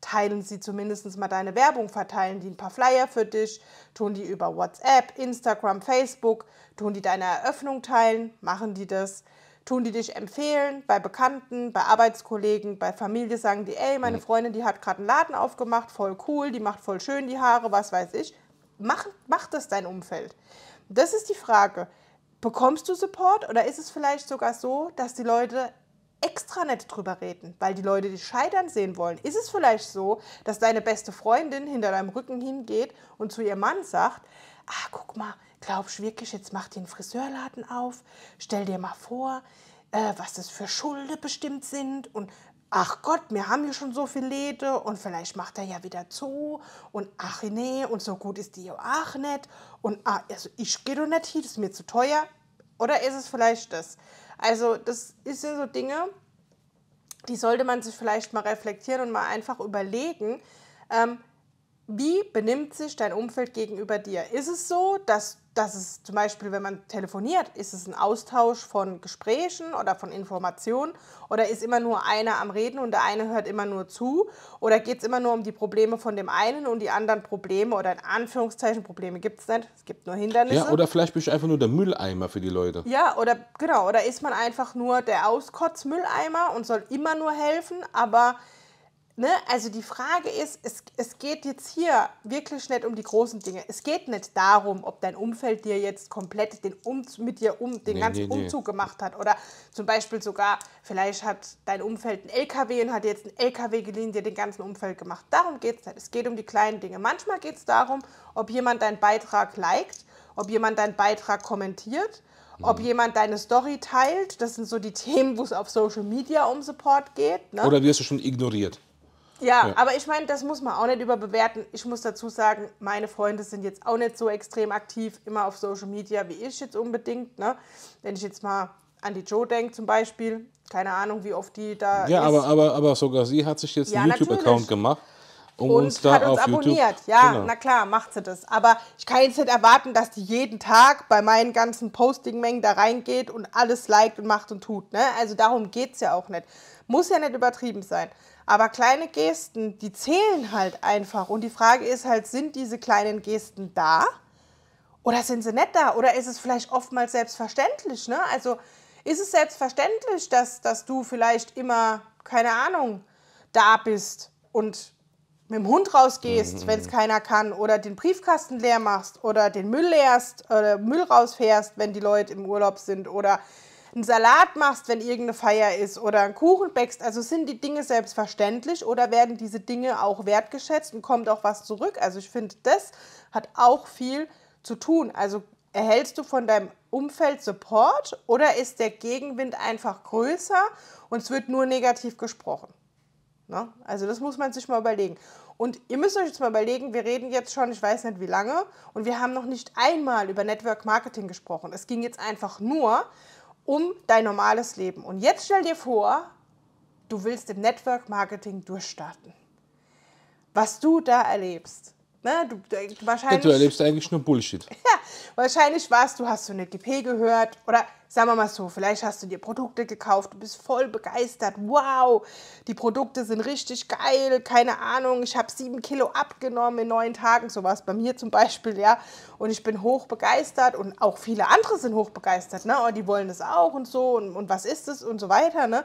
teilen sie zumindest mal deine Werbung, verteilen die ein paar Flyer für dich, tun die über WhatsApp, Instagram, Facebook, tun die deine Eröffnung teilen, machen die das, tun die dich empfehlen, bei Bekannten, bei Arbeitskollegen, bei Familie sagen die, ey, meine Freundin, die hat gerade einen Laden aufgemacht, voll cool, die macht voll schön die Haare, was weiß ich. Mach, mach das dein Umfeld. Das ist die Frage. Bekommst du Support oder ist es vielleicht sogar so, dass die Leute extra nett drüber reden, weil die Leute dich scheitern sehen wollen. Ist es vielleicht so, dass deine beste Freundin hinter deinem Rücken hingeht und zu ihrem Mann sagt, ah, guck mal, glaubst du wirklich, jetzt mach den Friseurladen auf, stell dir mal vor, äh, was das für Schulde bestimmt sind und ach Gott, wir haben hier schon so viel Läden und vielleicht macht er ja wieder zu und ach nee, und so gut ist die ja auch nicht und ah, also ich gehe doch nicht hier, das ist mir zu teuer. Oder ist es vielleicht das? Also das sind so Dinge, die sollte man sich vielleicht mal reflektieren und mal einfach überlegen, ähm, wie benimmt sich dein Umfeld gegenüber dir? Ist es so, dass dass es zum Beispiel, wenn man telefoniert, ist es ein Austausch von Gesprächen oder von Informationen oder ist immer nur einer am Reden und der eine hört immer nur zu oder geht es immer nur um die Probleme von dem einen und die anderen Probleme oder in Anführungszeichen Probleme gibt es nicht, es gibt nur Hindernisse. Ja, oder vielleicht bist du einfach nur der Mülleimer für die Leute. Ja, oder genau, oder ist man einfach nur der Auskotzmülleimer und soll immer nur helfen, aber Ne? Also die Frage ist, es, es geht jetzt hier wirklich nicht um die großen Dinge. Es geht nicht darum, ob dein Umfeld dir jetzt komplett den um, mit dir um, den nee, ganzen nee, Umzug nee. gemacht hat. Oder zum Beispiel sogar, vielleicht hat dein Umfeld einen LKW und hat jetzt einen LKW geliehen, dir den ganzen Umfeld gemacht. Darum geht es nicht. Es geht um die kleinen Dinge. Manchmal geht es darum, ob jemand deinen Beitrag liked, ob jemand deinen Beitrag kommentiert. Ob mhm. jemand deine Story teilt, das sind so die Themen, wo es auf Social Media um Support geht. Ne? Oder wirst du schon ignoriert? Ja, ja, aber ich meine, das muss man auch nicht überbewerten. Ich muss dazu sagen, meine Freunde sind jetzt auch nicht so extrem aktiv, immer auf Social Media, wie ich jetzt unbedingt. Ne? Wenn ich jetzt mal an die Joe denke zum Beispiel, keine Ahnung, wie oft die da. Ja, ist. Aber, aber, aber sogar sie hat sich jetzt ja, einen YouTube-Account gemacht. Um und uns da hat uns abonniert. YouTube. Ja, genau. na klar, macht sie das. Aber ich kann jetzt nicht erwarten, dass die jeden Tag bei meinen ganzen Postingmengen da reingeht und alles liked und macht und tut. Ne? Also darum geht es ja auch nicht. Muss ja nicht übertrieben sein. Aber kleine Gesten, die zählen halt einfach. Und die Frage ist halt, sind diese kleinen Gesten da? Oder sind sie nicht da? Oder ist es vielleicht oftmals selbstverständlich? Ne? Also ist es selbstverständlich, dass, dass du vielleicht immer, keine Ahnung, da bist und mit dem Hund rausgehst, mhm. wenn es mhm. keiner kann, oder den Briefkasten leer machst, oder den Müll leerst, oder Müll rausfährst, wenn die Leute im Urlaub sind, oder einen Salat machst, wenn irgendeine Feier ist oder einen Kuchen bäckst. Also sind die Dinge selbstverständlich oder werden diese Dinge auch wertgeschätzt und kommt auch was zurück? Also ich finde, das hat auch viel zu tun. Also erhältst du von deinem Umfeld Support oder ist der Gegenwind einfach größer und es wird nur negativ gesprochen? Ne? Also das muss man sich mal überlegen. Und ihr müsst euch jetzt mal überlegen, wir reden jetzt schon, ich weiß nicht wie lange, und wir haben noch nicht einmal über Network Marketing gesprochen. Es ging jetzt einfach nur um dein normales Leben. Und jetzt stell dir vor, du willst im Network Marketing durchstarten. Was du da erlebst, Ne, du, wahrscheinlich, ja, du erlebst eigentlich nur Bullshit. Ja, wahrscheinlich warst du, hast so eine GP gehört oder sagen wir mal so, vielleicht hast du dir Produkte gekauft, du bist voll begeistert, wow, die Produkte sind richtig geil, keine Ahnung, ich habe sieben Kilo abgenommen in neun Tagen, so war es bei mir zum Beispiel, ja, und ich bin hoch begeistert und auch viele andere sind hoch begeistert, ne, und oh, die wollen das auch und so und, und was ist es und so weiter, ne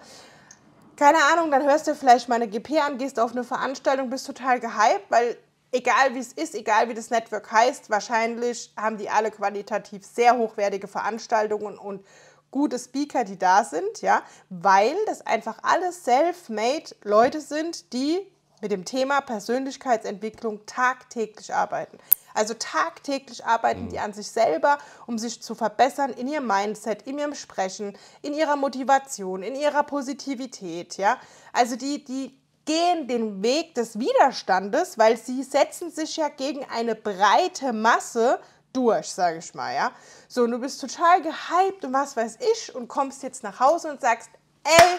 keine Ahnung, dann hörst du vielleicht meine GP an, gehst auf eine Veranstaltung, bist total gehypt, weil egal wie es ist, egal wie das Network heißt, wahrscheinlich haben die alle qualitativ sehr hochwertige Veranstaltungen und gute Speaker, die da sind, ja, weil das einfach alles self-made Leute sind, die mit dem Thema Persönlichkeitsentwicklung tagtäglich arbeiten. Also tagtäglich arbeiten die mhm. an sich selber, um sich zu verbessern in ihrem Mindset, in ihrem Sprechen, in ihrer Motivation, in ihrer Positivität, ja. Also die, die gehen den Weg des Widerstandes, weil sie setzen sich ja gegen eine breite Masse durch, sage ich mal, ja. So, und du bist total gehypt und was weiß ich und kommst jetzt nach Hause und sagst, ey,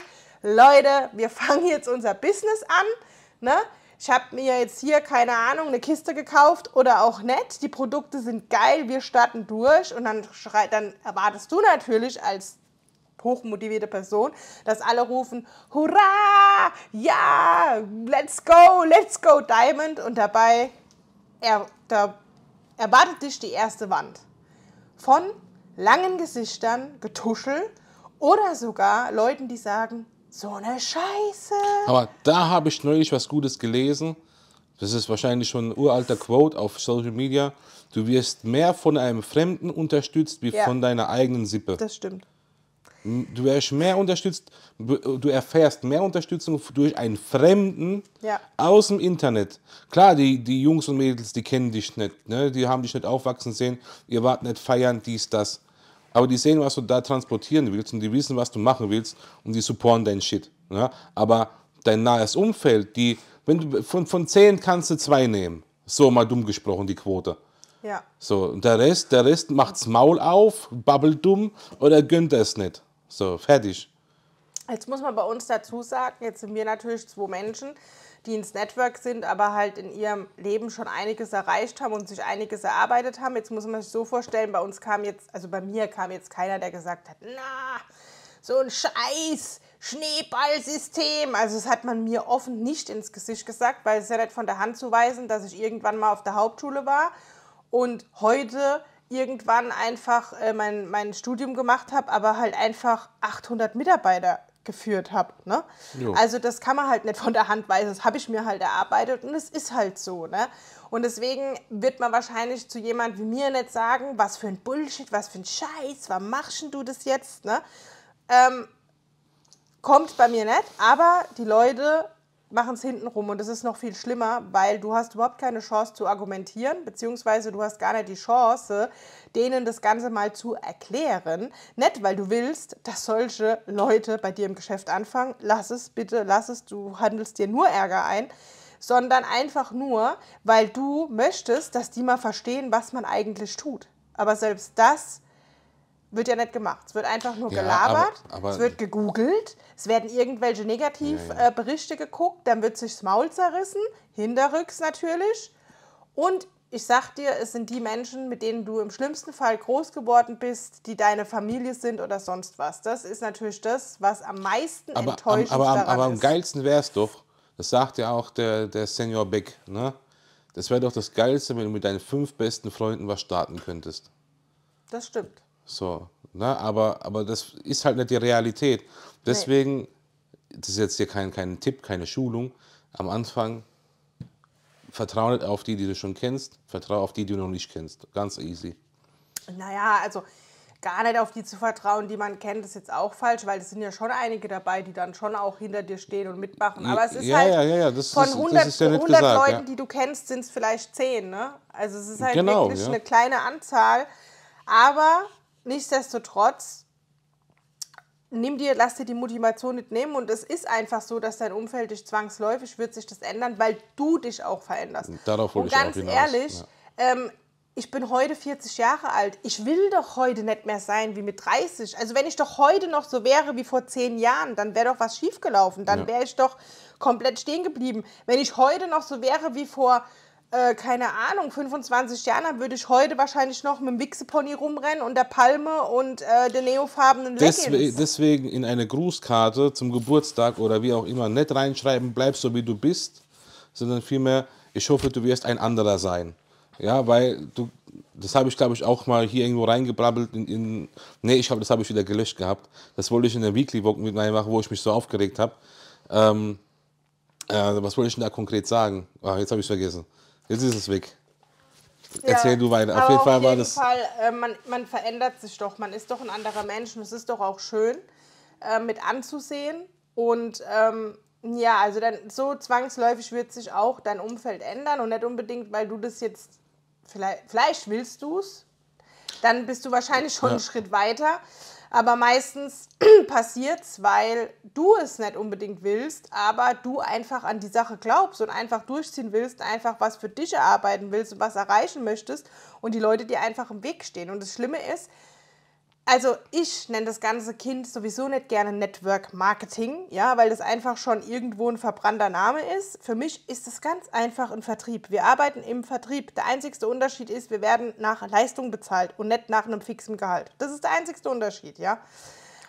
Leute, wir fangen jetzt unser Business an, ne? Ich habe mir jetzt hier, keine Ahnung, eine Kiste gekauft oder auch nicht. Die Produkte sind geil, wir starten durch. Und dann, schreit, dann erwartest du natürlich als hochmotivierte Person, dass alle rufen, hurra, ja, let's go, let's go, Diamond. Und dabei er, da erwartet dich die erste Wand von langen Gesichtern, Getuschel oder sogar Leuten, die sagen, so eine Scheiße. Aber da habe ich neulich was Gutes gelesen. Das ist wahrscheinlich schon ein uralter Quote auf Social Media. Du wirst mehr von einem Fremden unterstützt, wie ja, von deiner eigenen Sippe. Das stimmt. Du wirst mehr unterstützt, du erfährst mehr Unterstützung durch einen Fremden ja. aus dem Internet. Klar, die, die Jungs und Mädels, die kennen dich nicht, ne? die haben dich nicht aufwachsen sehen, ihr wart nicht feiern, dies, das. Aber die sehen, was du da transportieren willst und die wissen, was du machen willst und die supporten dein Shit. Ne? Aber dein nahes Umfeld, die, wenn du, von, von zehn kannst du zwei nehmen. So mal dumm gesprochen, die Quote. Ja. So, und der Rest, der Rest macht's Maul auf, babbelt dumm oder gönnt es nicht. So, fertig. Jetzt muss man bei uns dazu sagen, jetzt sind wir natürlich zwei Menschen, die ins Network sind, aber halt in ihrem Leben schon einiges erreicht haben und sich einiges erarbeitet haben. Jetzt muss man sich so vorstellen, bei uns kam jetzt, also bei mir kam jetzt keiner, der gesagt hat, na, so ein Scheiß, Schneeballsystem. Also das hat man mir offen nicht ins Gesicht gesagt, weil es ist ja nicht von der Hand zu weisen, dass ich irgendwann mal auf der Hauptschule war und heute irgendwann einfach äh, mein, mein Studium gemacht habe, aber halt einfach 800 Mitarbeiter geführt habe. Ne? Also das kann man halt nicht von der Hand weisen, das habe ich mir halt erarbeitet und es ist halt so. Ne? Und deswegen wird man wahrscheinlich zu jemand wie mir nicht sagen, was für ein Bullshit, was für ein Scheiß, warum machst du das jetzt? Ne? Ähm, kommt bei mir nicht, aber die Leute machen es hintenrum und es ist noch viel schlimmer, weil du hast überhaupt keine Chance zu argumentieren, beziehungsweise du hast gar nicht die Chance, denen das Ganze mal zu erklären. Nicht, weil du willst, dass solche Leute bei dir im Geschäft anfangen, lass es bitte, lass es, du handelst dir nur Ärger ein, sondern einfach nur, weil du möchtest, dass die mal verstehen, was man eigentlich tut. Aber selbst das wird ja nicht gemacht. Es wird einfach nur ja, gelabert, aber, aber es wird gegoogelt, es werden irgendwelche Negativberichte ja, ja. geguckt, dann wird sich das Maul zerrissen, hinterrücks natürlich. Und ich sag dir, es sind die Menschen, mit denen du im schlimmsten Fall groß geworden bist, die deine Familie sind oder sonst was. Das ist natürlich das, was am meisten aber, enttäuschend am, aber, daran aber, aber am geilsten wäre es doch, das sagt ja auch der, der Senior Beck, ne? Das wäre doch das Geilste, wenn du mit deinen fünf besten Freunden was starten könntest. Das stimmt. So, ne? aber, aber das ist halt nicht die Realität. Deswegen, das ist jetzt hier kein, kein Tipp, keine Schulung, am Anfang vertraue nicht auf die, die du schon kennst, vertraue auf die, die du noch nicht kennst. Ganz easy. Naja, also gar nicht auf die zu vertrauen, die man kennt, ist jetzt auch falsch, weil es sind ja schon einige dabei, die dann schon auch hinter dir stehen und mitmachen. Aber es ist ja, halt ja, ja, das, von 100, das ja 100 gesagt, Leuten, die du kennst, sind es vielleicht 10. Ne? Also es ist halt genau, wirklich eine kleine Anzahl. Aber nichtsdestotrotz, nimm dir, lass dir die Motivation nicht nehmen und es ist einfach so, dass dein Umfeld dich zwangsläufig wird sich das ändern, weil du dich auch veränderst. Darauf und ganz ich auch ehrlich, ja. ähm, ich bin heute 40 Jahre alt. Ich will doch heute nicht mehr sein wie mit 30. Also wenn ich doch heute noch so wäre wie vor 10 Jahren, dann wäre doch was schiefgelaufen. Dann ja. wäre ich doch komplett stehen geblieben. Wenn ich heute noch so wäre wie vor äh, keine Ahnung, 25 dann würde ich heute wahrscheinlich noch mit dem Wichsepony rumrennen und der Palme und äh, den neofarbenen Leggings. Deswegen, deswegen in eine Grußkarte zum Geburtstag oder wie auch immer nicht reinschreiben, bleib so wie du bist, sondern vielmehr, ich hoffe, du wirst ein anderer sein. Ja, weil du, das habe ich glaube ich auch mal hier irgendwo reingebrabbelt in, in nee, ich habe das habe ich wieder gelöscht gehabt. Das wollte ich in der Weekly Walk mit machen, wo ich mich so aufgeregt habe. Ähm, äh, was wollte ich denn da konkret sagen? Ah, jetzt habe ich es vergessen. Jetzt ist es weg. Ja, Erzähl du weiter. Auf jeden Fall war das. Fall, äh, man, man, verändert sich doch. Man ist doch ein anderer Mensch. Und es ist doch auch schön, äh, mit anzusehen. Und ähm, ja, also dann so zwangsläufig wird sich auch dein Umfeld ändern. Und nicht unbedingt, weil du das jetzt. Vielleicht, vielleicht willst du es. Dann bist du wahrscheinlich schon ja. einen Schritt weiter. Aber meistens passiert es, weil du es nicht unbedingt willst, aber du einfach an die Sache glaubst und einfach durchziehen willst, einfach was für dich erarbeiten willst und was erreichen möchtest und die Leute dir einfach im Weg stehen. Und das Schlimme ist, also ich nenne das ganze Kind sowieso nicht gerne Network Marketing, ja, weil das einfach schon irgendwo ein verbrannter Name ist. Für mich ist das ganz einfach ein Vertrieb. Wir arbeiten im Vertrieb. Der einzigste Unterschied ist, wir werden nach Leistung bezahlt und nicht nach einem fixen Gehalt. Das ist der einzigste Unterschied, ja.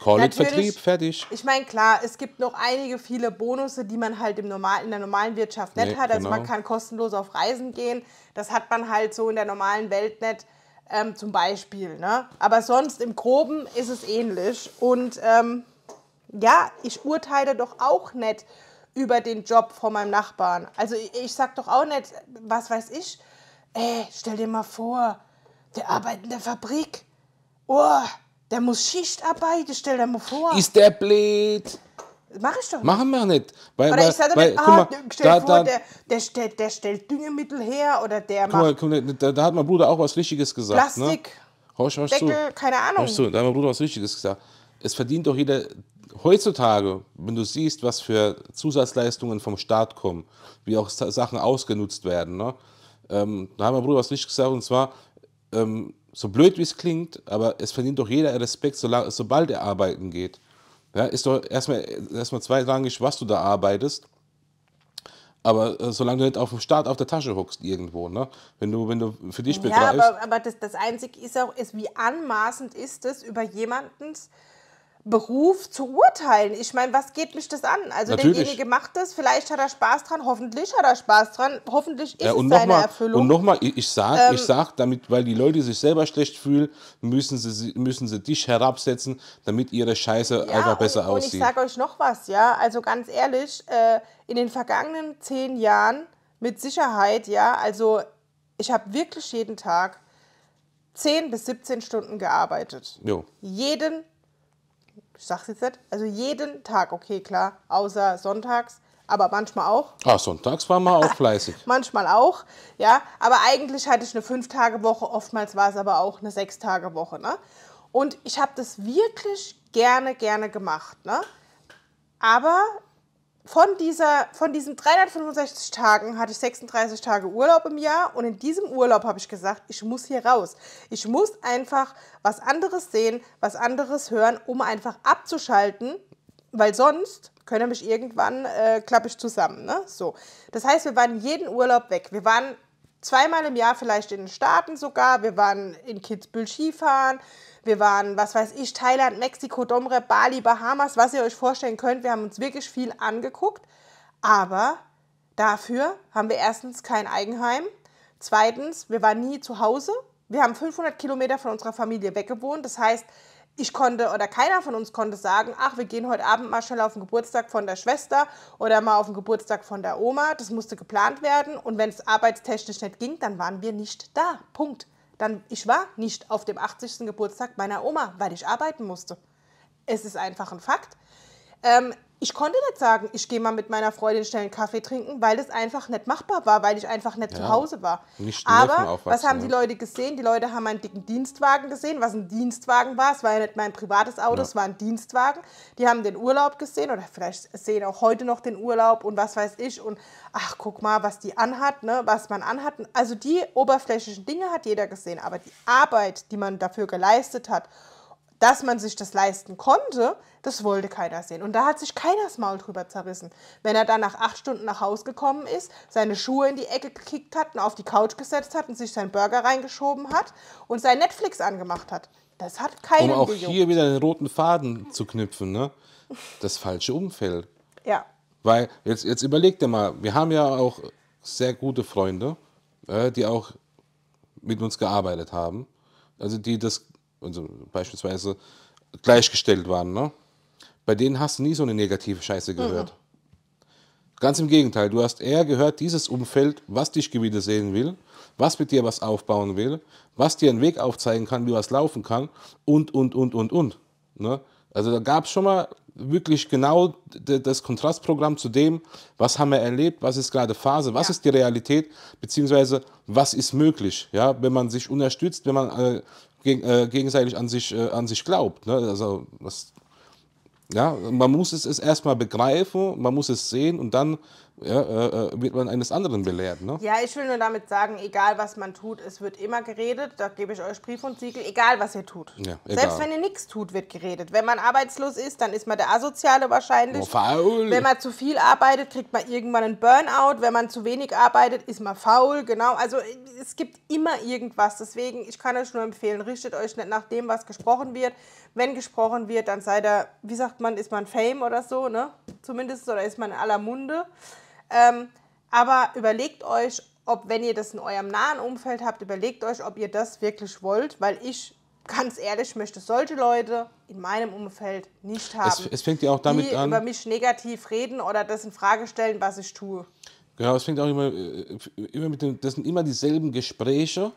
Call it Vertrieb, fertig. Ich meine, klar, es gibt noch einige viele Bonusse, die man halt im normal, in der normalen Wirtschaft nicht nee, hat. Also genau. man kann kostenlos auf Reisen gehen. Das hat man halt so in der normalen Welt nicht ähm, zum Beispiel. Ne? Aber sonst im Groben ist es ähnlich. Und ähm, ja, ich urteile doch auch nicht über den Job von meinem Nachbarn. Also ich, ich sag doch auch nicht, was weiß ich, ey, äh, stell dir mal vor, der arbeitet in der Fabrik. Oh, der muss Schicht arbeiten, stell dir mal vor. Ist der blöd? Mach ich doch nicht. Machen wir nicht. Weil, oder weil, ich sage weil, ah, mal, da, vor, da, der, der, stellt, der stellt Düngemittel her oder der macht... Mal, mal, da, da, hat mein Bruder auch was Richtiges gesagt. Ne? Plastik, ne? Horsch, horsch Deckel, zu. keine Ahnung. Horsch zu. Da hat mein Bruder was Richtiges gesagt. Es verdient doch jeder heutzutage, wenn du siehst, was für Zusatzleistungen vom Staat kommen, wie auch Sachen ausgenutzt werden. Ne? Ähm, da hat mein Bruder was Richtiges gesagt und zwar... Ähm, so blöd wie es klingt, aber es verdient doch jeder Respekt, sobald er arbeiten geht. Ja, ist doch erstmal erstmal zweitrangig, was du da arbeitest. Aber äh, solange du nicht auf dem Start auf der Tasche hockst irgendwo, ne? Wenn du, wenn du für dich betreibst. Ja, aber, aber das, das Einzige ist auch, ist, wie anmaßend ist es, über jemandens Beruf zu urteilen. Ich meine, was geht mich das an? Also Natürlich. derjenige macht das, vielleicht hat er Spaß dran, hoffentlich hat er Spaß dran, hoffentlich ist ja, und es seine mal, Erfüllung. Und nochmal, ich, ich sage, ähm, sag, damit, weil die Leute sich selber schlecht fühlen, müssen sie, müssen sie dich herabsetzen, damit ihre Scheiße ja, einfach besser und, aussieht. Und ich sage euch noch was, ja, also ganz ehrlich, äh, in den vergangenen zehn Jahren mit Sicherheit, ja, also ich habe wirklich jeden Tag 10 bis 17 Stunden gearbeitet. Jo. Jeden ich sag's jetzt nicht, also jeden Tag, okay, klar, außer sonntags, aber manchmal auch. Ah, sonntags waren wir auch fleißig. manchmal auch, ja. Aber eigentlich hatte ich eine Fünf-Tage-Woche, oftmals war es aber auch eine Sechs-Tage-Woche, ne? Und ich habe das wirklich gerne, gerne gemacht, ne? Aber von, dieser, von diesen 365 Tagen hatte ich 36 Tage Urlaub im Jahr und in diesem Urlaub habe ich gesagt, ich muss hier raus. Ich muss einfach was anderes sehen, was anderes hören, um einfach abzuschalten, weil sonst können mich irgendwann äh, klappe ich zusammen. Ne? So. Das heißt, wir waren jeden Urlaub weg. Wir waren zweimal im Jahr vielleicht in den Staaten sogar. Wir waren in Kitzbühel Skifahren. Wir waren, was weiß ich, Thailand, Mexiko, Domre, Bali, Bahamas, was ihr euch vorstellen könnt. Wir haben uns wirklich viel angeguckt. Aber dafür haben wir erstens kein Eigenheim. Zweitens, wir waren nie zu Hause. Wir haben 500 Kilometer von unserer Familie weggewohnt. Das heißt, ich konnte oder keiner von uns konnte sagen, ach, wir gehen heute Abend mal schnell auf den Geburtstag von der Schwester oder mal auf den Geburtstag von der Oma. Das musste geplant werden und wenn es arbeitstechnisch nicht ging, dann waren wir nicht da. Punkt. Dann ich war nicht auf dem 80. Geburtstag meiner Oma, weil ich arbeiten musste. Es ist einfach ein Fakt. Ähm, ich konnte nicht sagen, ich gehe mal mit meiner Freundin schnell einen Kaffee trinken, weil das einfach nicht machbar war, weil ich einfach nicht ja, zu Hause war. Nicht Aber was haben die ne? Leute gesehen? Die Leute haben einen dicken Dienstwagen gesehen, was ein Dienstwagen war. Es war ja nicht mein privates Auto, ja. es war ein Dienstwagen. Die haben den Urlaub gesehen oder vielleicht sehen auch heute noch den Urlaub und was weiß ich. Und ach, guck mal, was die anhat, ne? was man anhat. Also die oberflächlichen Dinge hat jeder gesehen. Aber die Arbeit, die man dafür geleistet hat dass man sich das leisten konnte, das wollte keiner sehen. Und da hat sich keiner das Maul drüber zerrissen. Wenn er dann nach acht Stunden nach Hause gekommen ist, seine Schuhe in die Ecke gekickt hat und auf die Couch gesetzt hat und sich seinen Burger reingeschoben hat und sein Netflix angemacht hat. Das hat keinen Um auch gejuckt. hier wieder den roten Faden zu knüpfen, ne? Das falsche Umfeld. Ja. Weil, jetzt, jetzt überleg dir mal, wir haben ja auch sehr gute Freunde, äh, die auch mit uns gearbeitet haben. Also die das also beispielsweise, gleichgestellt waren. Ne? Bei denen hast du nie so eine negative Scheiße gehört. Mhm. Ganz im Gegenteil, du hast eher gehört, dieses Umfeld, was dich wieder sehen will, was mit dir was aufbauen will, was dir einen Weg aufzeigen kann, wie was laufen kann und, und, und, und, und. Ne? Also da gab es schon mal wirklich genau das Kontrastprogramm zu dem, was haben wir erlebt, was ist gerade Phase, was ja. ist die Realität, beziehungsweise was ist möglich, ja, wenn man sich unterstützt, wenn man äh, geg äh, gegenseitig an sich, äh, an sich glaubt. Ne? Also, das, ja, man muss es, es erstmal begreifen, man muss es sehen und dann ja, äh, äh, wird man eines anderen belehrt. Ne? Ja, ich will nur damit sagen, egal was man tut, es wird immer geredet. Da gebe ich euch Brief und Siegel, egal was ihr tut. Ja, Selbst wenn ihr nichts tut, wird geredet. Wenn man arbeitslos ist, dann ist man der Asoziale wahrscheinlich. Oh, faul. Wenn man zu viel arbeitet, kriegt man irgendwann einen Burnout. Wenn man zu wenig arbeitet, ist man faul. Genau, also es gibt immer irgendwas. Deswegen, ich kann euch nur empfehlen, richtet euch nicht nach dem, was gesprochen wird. Wenn gesprochen wird, dann seid ihr, wie sagt man, ist man Fame oder so, ne? Zumindest, oder ist man in aller Munde. Ähm, aber überlegt euch, ob wenn ihr das in eurem nahen Umfeld habt, überlegt euch, ob ihr das wirklich wollt, weil ich ganz ehrlich möchte solche Leute in meinem Umfeld nicht haben. Es, es fängt ja auch damit die an, über mich negativ reden oder das in Frage stellen, was ich tue. Genau, es fängt auch immer, äh, immer mit dem, das sind immer dieselben Gespräche.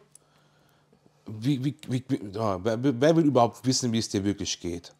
Wie, wie, wie, wer will überhaupt wissen, wie es dir wirklich geht?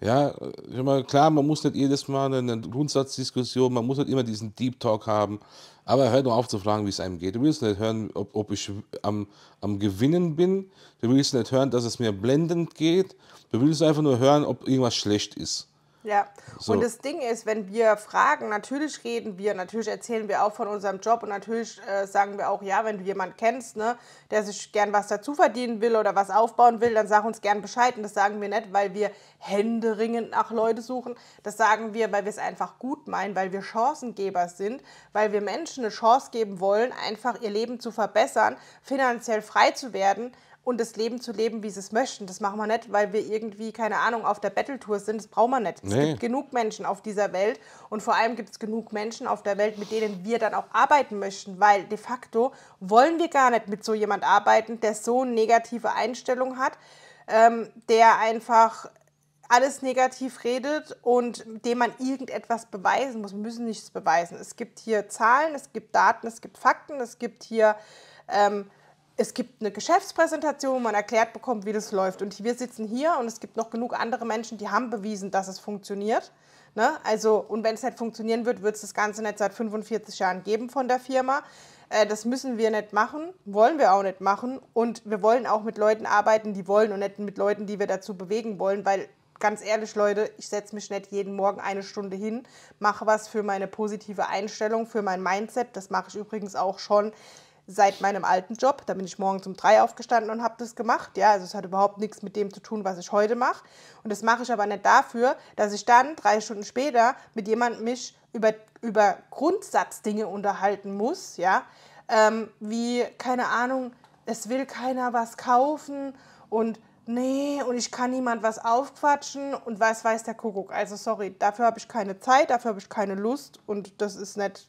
Ja, ich meine, klar, man muss nicht jedes Mal eine Grundsatzdiskussion, man muss nicht immer diesen Deep Talk haben, aber hör doch auf zu fragen, wie es einem geht. Du willst nicht hören, ob, ob ich am, am Gewinnen bin, du willst nicht hören, dass es mir blendend geht, du willst einfach nur hören, ob irgendwas schlecht ist. Ja, so. und das Ding ist, wenn wir fragen, natürlich reden wir, natürlich erzählen wir auch von unserem Job und natürlich äh, sagen wir auch, ja, wenn du jemanden kennst, ne, der sich gern was dazu verdienen will oder was aufbauen will, dann sag uns gern Bescheid. Und das sagen wir nicht, weil wir händeringend nach Leute suchen. Das sagen wir, weil wir es einfach gut meinen, weil wir Chancengeber sind, weil wir Menschen eine Chance geben wollen, einfach ihr Leben zu verbessern, finanziell frei zu werden und das Leben zu leben, wie sie es möchten. Das machen wir nicht, weil wir irgendwie, keine Ahnung, auf der Battletour sind. Das brauchen wir nicht. Nee. Es gibt genug Menschen auf dieser Welt und vor allem gibt es genug Menschen auf der Welt, mit denen wir dann auch arbeiten möchten, weil de facto wollen wir gar nicht mit so jemand arbeiten, der so eine negative Einstellung hat, ähm, der einfach alles negativ redet und dem man irgendetwas beweisen muss. Wir müssen nichts beweisen. Es gibt hier Zahlen, es gibt Daten, es gibt Fakten, es gibt hier... Ähm, es gibt eine Geschäftspräsentation, wo man erklärt bekommt, wie das läuft. Und wir sitzen hier und es gibt noch genug andere Menschen, die haben bewiesen, dass es funktioniert. Ne? Also, und wenn es nicht funktionieren wird, wird es das Ganze nicht seit 45 Jahren geben von der Firma. Äh, das müssen wir nicht machen, wollen wir auch nicht machen. Und wir wollen auch mit Leuten arbeiten, die wollen und nicht mit Leuten, die wir dazu bewegen wollen, weil ganz ehrlich, Leute, ich setze mich nicht jeden Morgen eine Stunde hin, mache was für meine positive Einstellung, für mein Mindset. Das mache ich übrigens auch schon seit meinem alten Job. Da bin ich morgens um drei aufgestanden und habe das gemacht. Ja, also es hat überhaupt nichts mit dem zu tun, was ich heute mache. Und das mache ich aber nicht dafür, dass ich dann drei Stunden später mit jemandem mich über, über Grundsatzdinge unterhalten muss. Ja, ähm, wie, keine Ahnung, es will keiner was kaufen und nee, und ich kann niemand was aufquatschen und was weiß der Kuckuck. Also sorry, dafür habe ich keine Zeit, dafür habe ich keine Lust und das ist nicht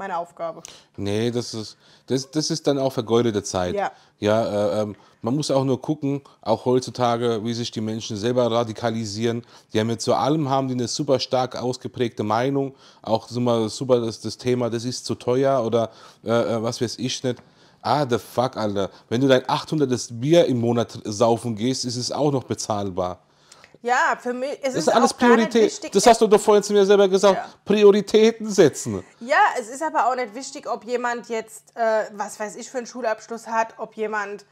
meine Aufgabe. Nee, das ist, das, das ist dann auch vergeudete Zeit. Ja. Ja, äh, ähm, man muss auch nur gucken, auch heutzutage, wie sich die Menschen selber radikalisieren. Die haben jetzt zu allem haben die eine super stark ausgeprägte Meinung. Auch super, super das, das Thema, das ist zu teuer oder äh, äh, was weiß ich nicht. Ah, the fuck, Alter. Wenn du dein 800. Bier im Monat saufen gehst, ist es auch noch bezahlbar. Ja, für mich ist das ist es alles Priorität. Das hast du äh, doch vorhin zu mir selber gesagt. Ja. Prioritäten setzen. Ja, es ist aber auch nicht wichtig, ob jemand jetzt, äh, was weiß ich, für einen Schulabschluss hat, ob jemand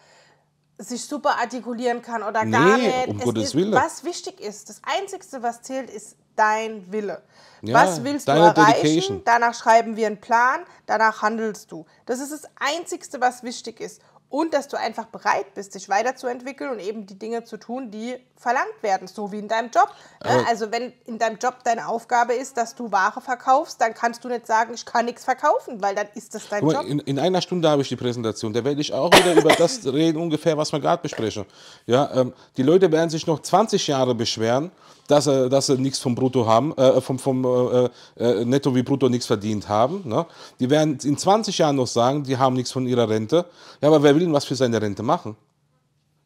sich super artikulieren kann oder nee, gar nicht. Um es Gottes ist, Wille. Was wichtig ist, das Einzige, was zählt, ist dein Wille. Ja, was willst du erreichen? Dedication. Danach schreiben wir einen Plan, danach handelst du. Das ist das Einzige, was wichtig ist und dass du einfach bereit bist, dich weiterzuentwickeln und eben die Dinge zu tun, die verlangt werden, so wie in deinem Job. Ne? Aber also wenn in deinem Job deine Aufgabe ist, dass du Ware verkaufst, dann kannst du nicht sagen, ich kann nichts verkaufen, weil dann ist das dein Job. In, in einer Stunde habe ich die Präsentation, da werde ich auch wieder über das reden, ungefähr, was wir gerade besprechen. Ja, ähm, die Leute werden sich noch 20 Jahre beschweren, dass, dass sie nichts vom Brutto haben, äh, äh vom, vom äh, äh, äh, Netto wie Brutto nichts verdient haben. Ne? Die werden in 20 Jahren noch sagen, die haben nichts von ihrer Rente. Ja, aber wer will denn was für seine Rente machen?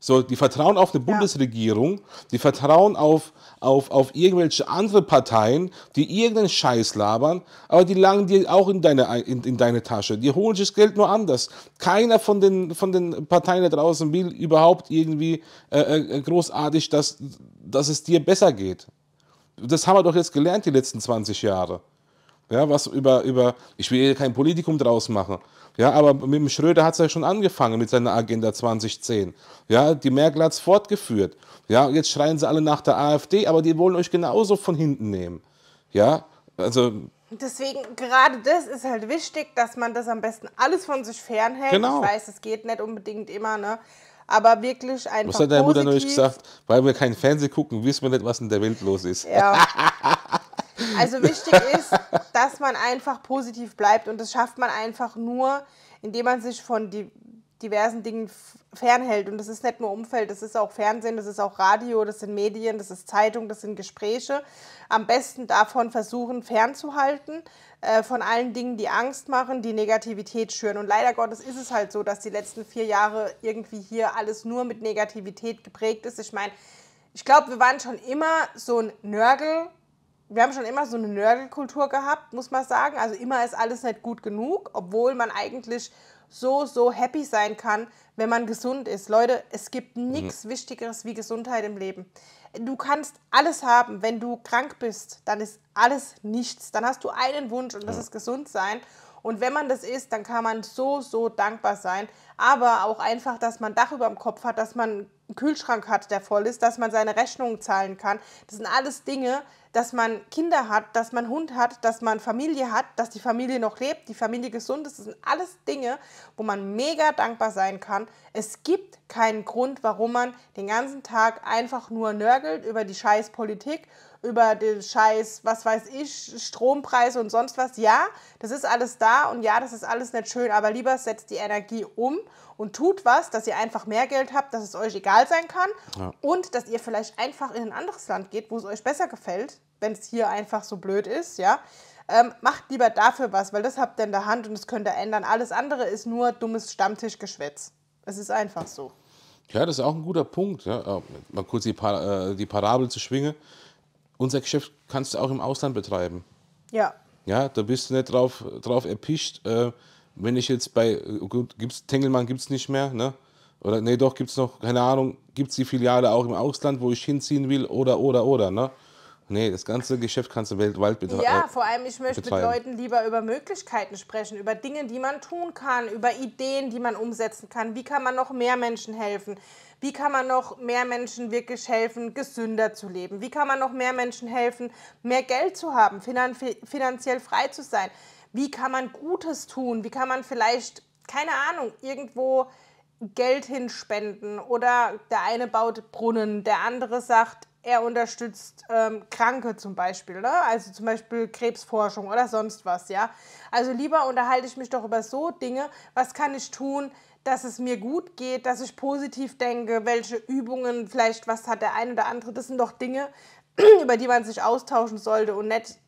So, die vertrauen auf eine Bundesregierung, die vertrauen auf, auf, auf irgendwelche andere Parteien, die irgendeinen Scheiß labern, aber die langen dir auch in deine, in, in deine Tasche. Die holen sich das Geld nur anders. Keiner von den, von den Parteien da draußen will überhaupt irgendwie äh, äh großartig, dass, dass es dir besser geht. Das haben wir doch jetzt gelernt die letzten 20 Jahre ja, was über, über, ich will hier kein Politikum draus machen, ja, aber mit dem Schröder hat es ja schon angefangen mit seiner Agenda 2010, ja, die Merkel hat es fortgeführt, ja, jetzt schreien sie alle nach der AfD, aber die wollen euch genauso von hinten nehmen, ja, also... Deswegen, gerade das ist halt wichtig, dass man das am besten alles von sich fernhält. Genau. Ich weiß, es geht nicht unbedingt immer, ne, aber wirklich einfach Was hat deine Mutter neulich gesagt? Weil wir keinen Fernsehen gucken, wissen wir nicht, was in der Welt los ist. Ja. Also wichtig ist, dass man einfach positiv bleibt und das schafft man einfach nur, indem man sich von die diversen Dingen fernhält. Und das ist nicht nur Umfeld, das ist auch Fernsehen, das ist auch Radio, das sind Medien, das ist Zeitung, das sind Gespräche. Am besten davon versuchen, fernzuhalten, äh, von allen Dingen, die Angst machen, die Negativität schüren. Und leider Gottes ist es halt so, dass die letzten vier Jahre irgendwie hier alles nur mit Negativität geprägt ist. Ich meine, ich glaube, wir waren schon immer so ein Nörgel, wir haben schon immer so eine Nörgelkultur gehabt, muss man sagen. Also immer ist alles nicht gut genug, obwohl man eigentlich so, so happy sein kann, wenn man gesund ist. Leute, es gibt mhm. nichts mhm. Wichtigeres wie Gesundheit im Leben. Du kannst alles haben. Wenn du krank bist, dann ist alles nichts. Dann hast du einen Wunsch und das ist gesund sein. Und wenn man das ist, dann kann man so, so dankbar sein. Aber auch einfach, dass man Dach über dem Kopf hat, dass man einen Kühlschrank hat, der voll ist, dass man seine Rechnungen zahlen kann. Das sind alles Dinge, dass man Kinder hat, dass man Hund hat, dass man Familie hat, dass die Familie noch lebt, die Familie gesund ist. Das sind alles Dinge, wo man mega dankbar sein kann. Es gibt keinen Grund, warum man den ganzen Tag einfach nur nörgelt über die scheiß Politik, über den scheiß, was weiß ich, Strompreise und sonst was. Ja, das ist alles da und ja, das ist alles nicht schön, aber lieber setzt die Energie um und tut was, dass ihr einfach mehr Geld habt, dass es euch egal sein kann ja. und dass ihr vielleicht einfach in ein anderes Land geht, wo es euch besser gefällt, wenn es hier einfach so blöd ist, ja. Ähm, macht lieber dafür was, weil das habt ihr in der Hand und das könnt ihr ändern. Alles andere ist nur dummes Stammtischgeschwätz. Es ist einfach so. Ja, das ist auch ein guter Punkt. Ja. Äh, mal kurz die, Par äh, die Parabel zu schwingen. Unser Geschäft kannst du auch im Ausland betreiben. Ja. Ja, da bist du nicht drauf, drauf erpischt. Äh, wenn ich jetzt bei, äh, gut, gibt's, Tengelmann gibt es nicht mehr, ne? Oder nee, doch, gibt es noch, keine Ahnung, gibt es die Filiale auch im Ausland, wo ich hinziehen will, oder, oder, oder, ne? Nee, das ganze Geschäft kannst du weltweit betreiben. Ja, äh, vor allem, ich möchte betreiben. mit Leuten lieber über Möglichkeiten sprechen, über Dinge, die man tun kann, über Ideen, die man umsetzen kann. Wie kann man noch mehr Menschen helfen? Wie kann man noch mehr Menschen wirklich helfen, gesünder zu leben? Wie kann man noch mehr Menschen helfen, mehr Geld zu haben, finanziell frei zu sein? Wie kann man Gutes tun? Wie kann man vielleicht, keine Ahnung, irgendwo Geld hinspenden? Oder der eine baut Brunnen, der andere sagt, er unterstützt ähm, Kranke zum Beispiel, ne? also zum Beispiel Krebsforschung oder sonst was, ja. Also lieber unterhalte ich mich doch über so Dinge, was kann ich tun, dass es mir gut geht, dass ich positiv denke, welche Übungen, vielleicht was hat der ein oder andere, das sind doch Dinge, über die man sich austauschen sollte und nicht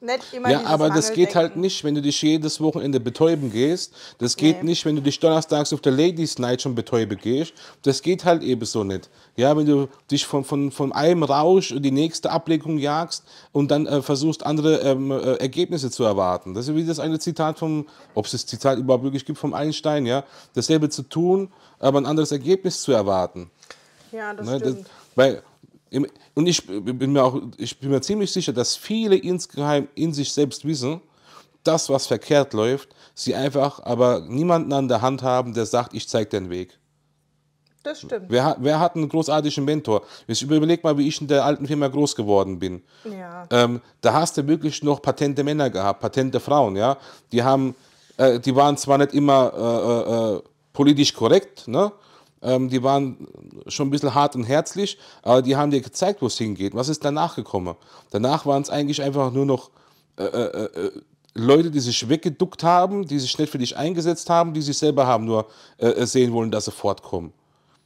nicht immer Ja, aber das geht halt nicht, wenn du dich jedes Wochenende betäuben gehst. Das geht nee. nicht, wenn du dich donnerstags auf der Ladies Night schon betäube gehst. Das geht halt eben so nicht. Ja, wenn du dich von, von, von einem Rausch in die nächste Ablegung jagst und dann äh, versuchst, andere ähm, äh, Ergebnisse zu erwarten. Das ist wie das eine Zitat vom, ob es das Zitat überhaupt wirklich gibt, vom Einstein, ja. Dasselbe zu tun, aber ein anderes Ergebnis zu erwarten. Ja, das ne, stimmt. Das, weil, und ich bin mir auch, ich bin mir ziemlich sicher, dass viele insgeheim in sich selbst wissen, das, was verkehrt läuft, sie einfach aber niemanden an der Hand haben, der sagt, ich zeig den Weg. Das stimmt. Wer, wer hat einen großartigen Mentor? Ich überleg mal, wie ich in der alten Firma groß geworden bin. Ja. Ähm, da hast du wirklich noch patente Männer gehabt, patente Frauen, ja. Die haben, äh, die waren zwar nicht immer äh, äh, äh politisch korrekt, ne? Ähm, die waren schon ein bisschen hart und herzlich, aber die haben dir gezeigt, wo es hingeht. Was ist danach gekommen? Danach waren es eigentlich einfach nur noch äh äh, äh, äh, Leute, die sich weggeduckt haben, die sich nicht für dich eingesetzt haben, die sich selber haben nur äh, äh, sehen wollen, dass sie fortkommen.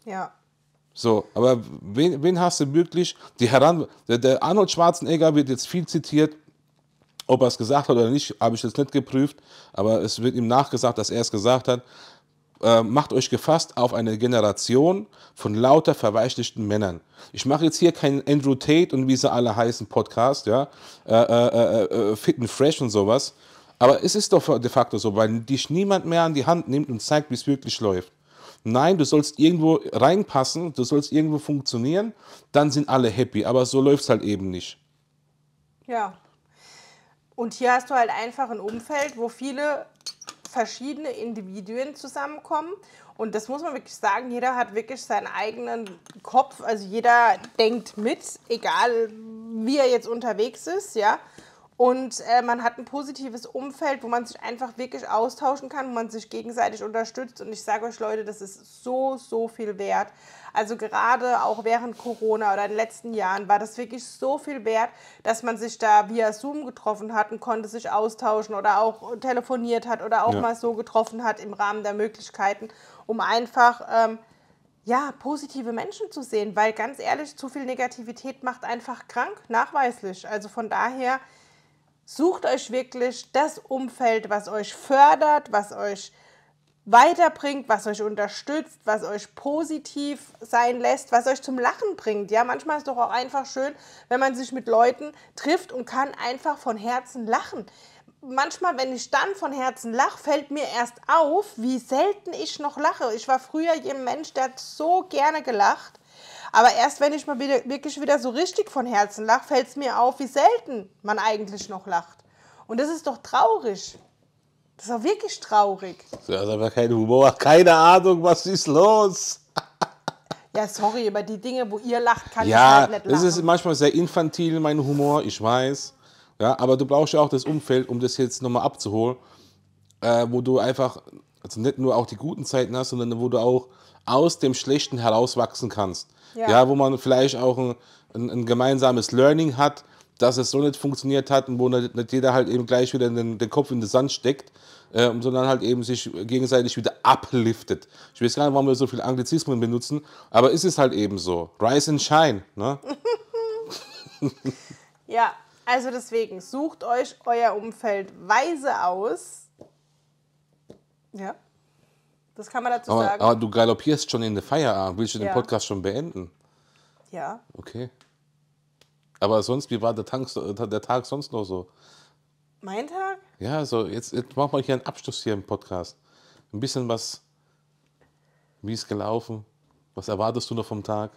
Ja. So, aber wen, wen hast du wirklich? Die Heran der, der Arnold Schwarzenegger wird jetzt viel zitiert. Ob er es gesagt hat oder nicht, habe ich jetzt nicht geprüft, aber es wird ihm nachgesagt, dass er es gesagt hat. Äh, macht euch gefasst auf eine Generation von lauter verweichlichten Männern. Ich mache jetzt hier keinen Andrew Tate und wie sie alle heißen Podcast, ja, äh, äh, äh, äh Fit and Fresh und sowas. Aber es ist doch de facto so, weil dich niemand mehr an die Hand nimmt und zeigt, wie es wirklich läuft. Nein, du sollst irgendwo reinpassen, du sollst irgendwo funktionieren, dann sind alle happy. Aber so läuft es halt eben nicht. Ja. Und hier hast du halt einfach ein Umfeld, wo viele verschiedene Individuen zusammenkommen. Und das muss man wirklich sagen, jeder hat wirklich seinen eigenen Kopf, also jeder denkt mit, egal wie er jetzt unterwegs ist, ja. Und äh, man hat ein positives Umfeld, wo man sich einfach wirklich austauschen kann, wo man sich gegenseitig unterstützt. Und ich sage euch, Leute, das ist so, so viel wert. Also gerade auch während Corona oder in den letzten Jahren war das wirklich so viel wert, dass man sich da via Zoom getroffen hat und konnte sich austauschen oder auch telefoniert hat oder auch ja. mal so getroffen hat im Rahmen der Möglichkeiten, um einfach... Ähm, ja, positive Menschen zu sehen, weil ganz ehrlich, zu viel Negativität macht einfach krank, nachweislich. Also von daher, Sucht euch wirklich das Umfeld, was euch fördert, was euch weiterbringt, was euch unterstützt, was euch positiv sein lässt, was euch zum Lachen bringt. Ja, manchmal ist es doch auch einfach schön, wenn man sich mit Leuten trifft und kann einfach von Herzen lachen. Manchmal, wenn ich dann von Herzen lache, fällt mir erst auf, wie selten ich noch lache. Ich war früher jemand Mensch, der hat so gerne gelacht. Aber erst wenn ich mal wieder, wirklich wieder so richtig von Herzen lache, fällt es mir auf, wie selten man eigentlich noch lacht. Und das ist doch traurig. Das ist doch wirklich traurig. Du hast aber keinen Humor, keine Ahnung, was ist los. Ja, sorry, über die Dinge, wo ihr lacht, kann ja, ich halt nicht lachen. Ja, das ist manchmal sehr infantil, mein Humor, ich weiß. Ja, aber du brauchst ja auch das Umfeld, um das jetzt nochmal abzuholen, äh, wo du einfach, also nicht nur auch die guten Zeiten hast, sondern wo du auch aus dem Schlechten herauswachsen kannst. Ja. ja, wo man vielleicht auch ein, ein, ein, gemeinsames Learning hat, dass es so nicht funktioniert hat und wo nicht jeder halt eben gleich wieder den, den Kopf in den Sand steckt, äh, sondern halt eben sich gegenseitig wieder upliftet. Ich weiß gar nicht, warum wir so viel Anglizismen benutzen, aber ist es halt eben so. Rise and shine. Ne? ja, also deswegen, sucht euch euer Umfeld weise aus. Ja. Das kann man dazu aber, sagen. Aber du galoppierst schon in den Feierabend. Willst du ja. den Podcast schon beenden? Ja. Okay. Aber sonst, wie war der Tag, äh, der Tag sonst noch so? Mein Tag? Ja, so jetzt, jetzt machen wir hier einen Abschluss hier im Podcast. Ein bisschen was, wie ist gelaufen? Was erwartest du noch vom Tag?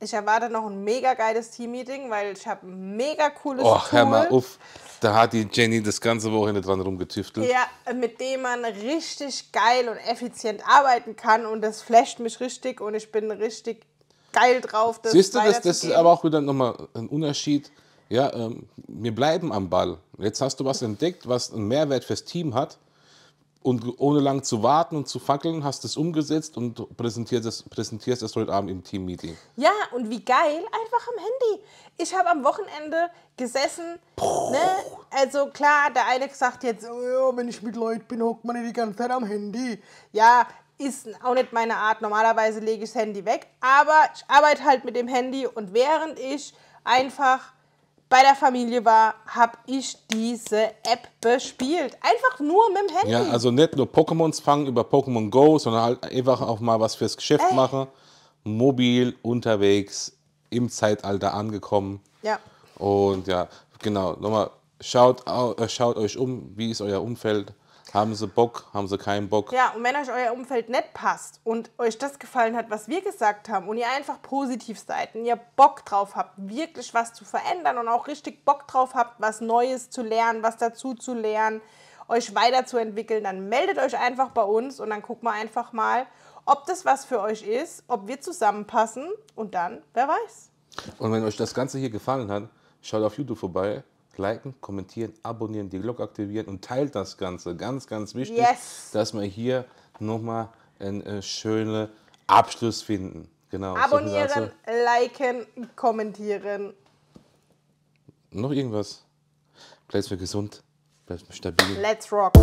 Ich erwarte noch ein mega geiles Team-Meeting, weil ich habe ein mega cooles Och, Tool. hör mal auf. Da hat die Jenny das ganze Wochenende dran rumgetüftelt. Ja, mit dem man richtig geil und effizient arbeiten kann und das flasht mich richtig und ich bin richtig geil drauf. Das Siehst du, das, das ist aber auch wieder nochmal ein Unterschied. Ja, ähm, wir bleiben am Ball. Jetzt hast du was entdeckt, was einen Mehrwert fürs Team hat und ohne lang zu warten und zu fackeln, hast du es umgesetzt und präsentierst es, präsentierst es heute Abend im Team-Meeting. Ja, und wie geil, einfach am Handy. Ich habe am Wochenende gesessen. Ne? Also klar, der eine sagt jetzt, oh ja, wenn ich mit Leuten bin, hockt man nicht die ganze Zeit am Handy. Ja, ist auch nicht meine Art. Normalerweise lege ich das Handy weg. Aber ich arbeite halt mit dem Handy und während ich einfach bei der Familie war, habe ich diese App bespielt. Einfach nur mit dem Handy. Ja, also nicht nur Pokémons fangen über Pokémon Go, sondern halt einfach auch mal was fürs Geschäft Ey. machen. Mobil, unterwegs, im Zeitalter angekommen. Ja. Und ja, genau, nochmal, schaut, äh, schaut euch um, wie ist euer Umfeld, haben sie Bock, haben sie keinen Bock. Ja, und wenn euch euer Umfeld nicht passt und euch das gefallen hat, was wir gesagt haben und ihr einfach positiv seid und ihr Bock drauf habt, wirklich was zu verändern und auch richtig Bock drauf habt, was Neues zu lernen, was dazu zu lernen, euch weiterzuentwickeln, dann meldet euch einfach bei uns und dann gucken wir einfach mal, ob das was für euch ist, ob wir zusammenpassen und dann, wer weiß. Und wenn euch das Ganze hier gefallen hat, schaut auf YouTube vorbei, liken, kommentieren, abonnieren, die Glocke aktivieren und teilt das Ganze. Ganz, ganz wichtig, yes. dass wir hier nochmal einen äh, schönen Abschluss finden. Genau. Abonnieren, also, liken, kommentieren. Noch irgendwas? Bleibt mir gesund, bleibt mir stabil. Let's rock!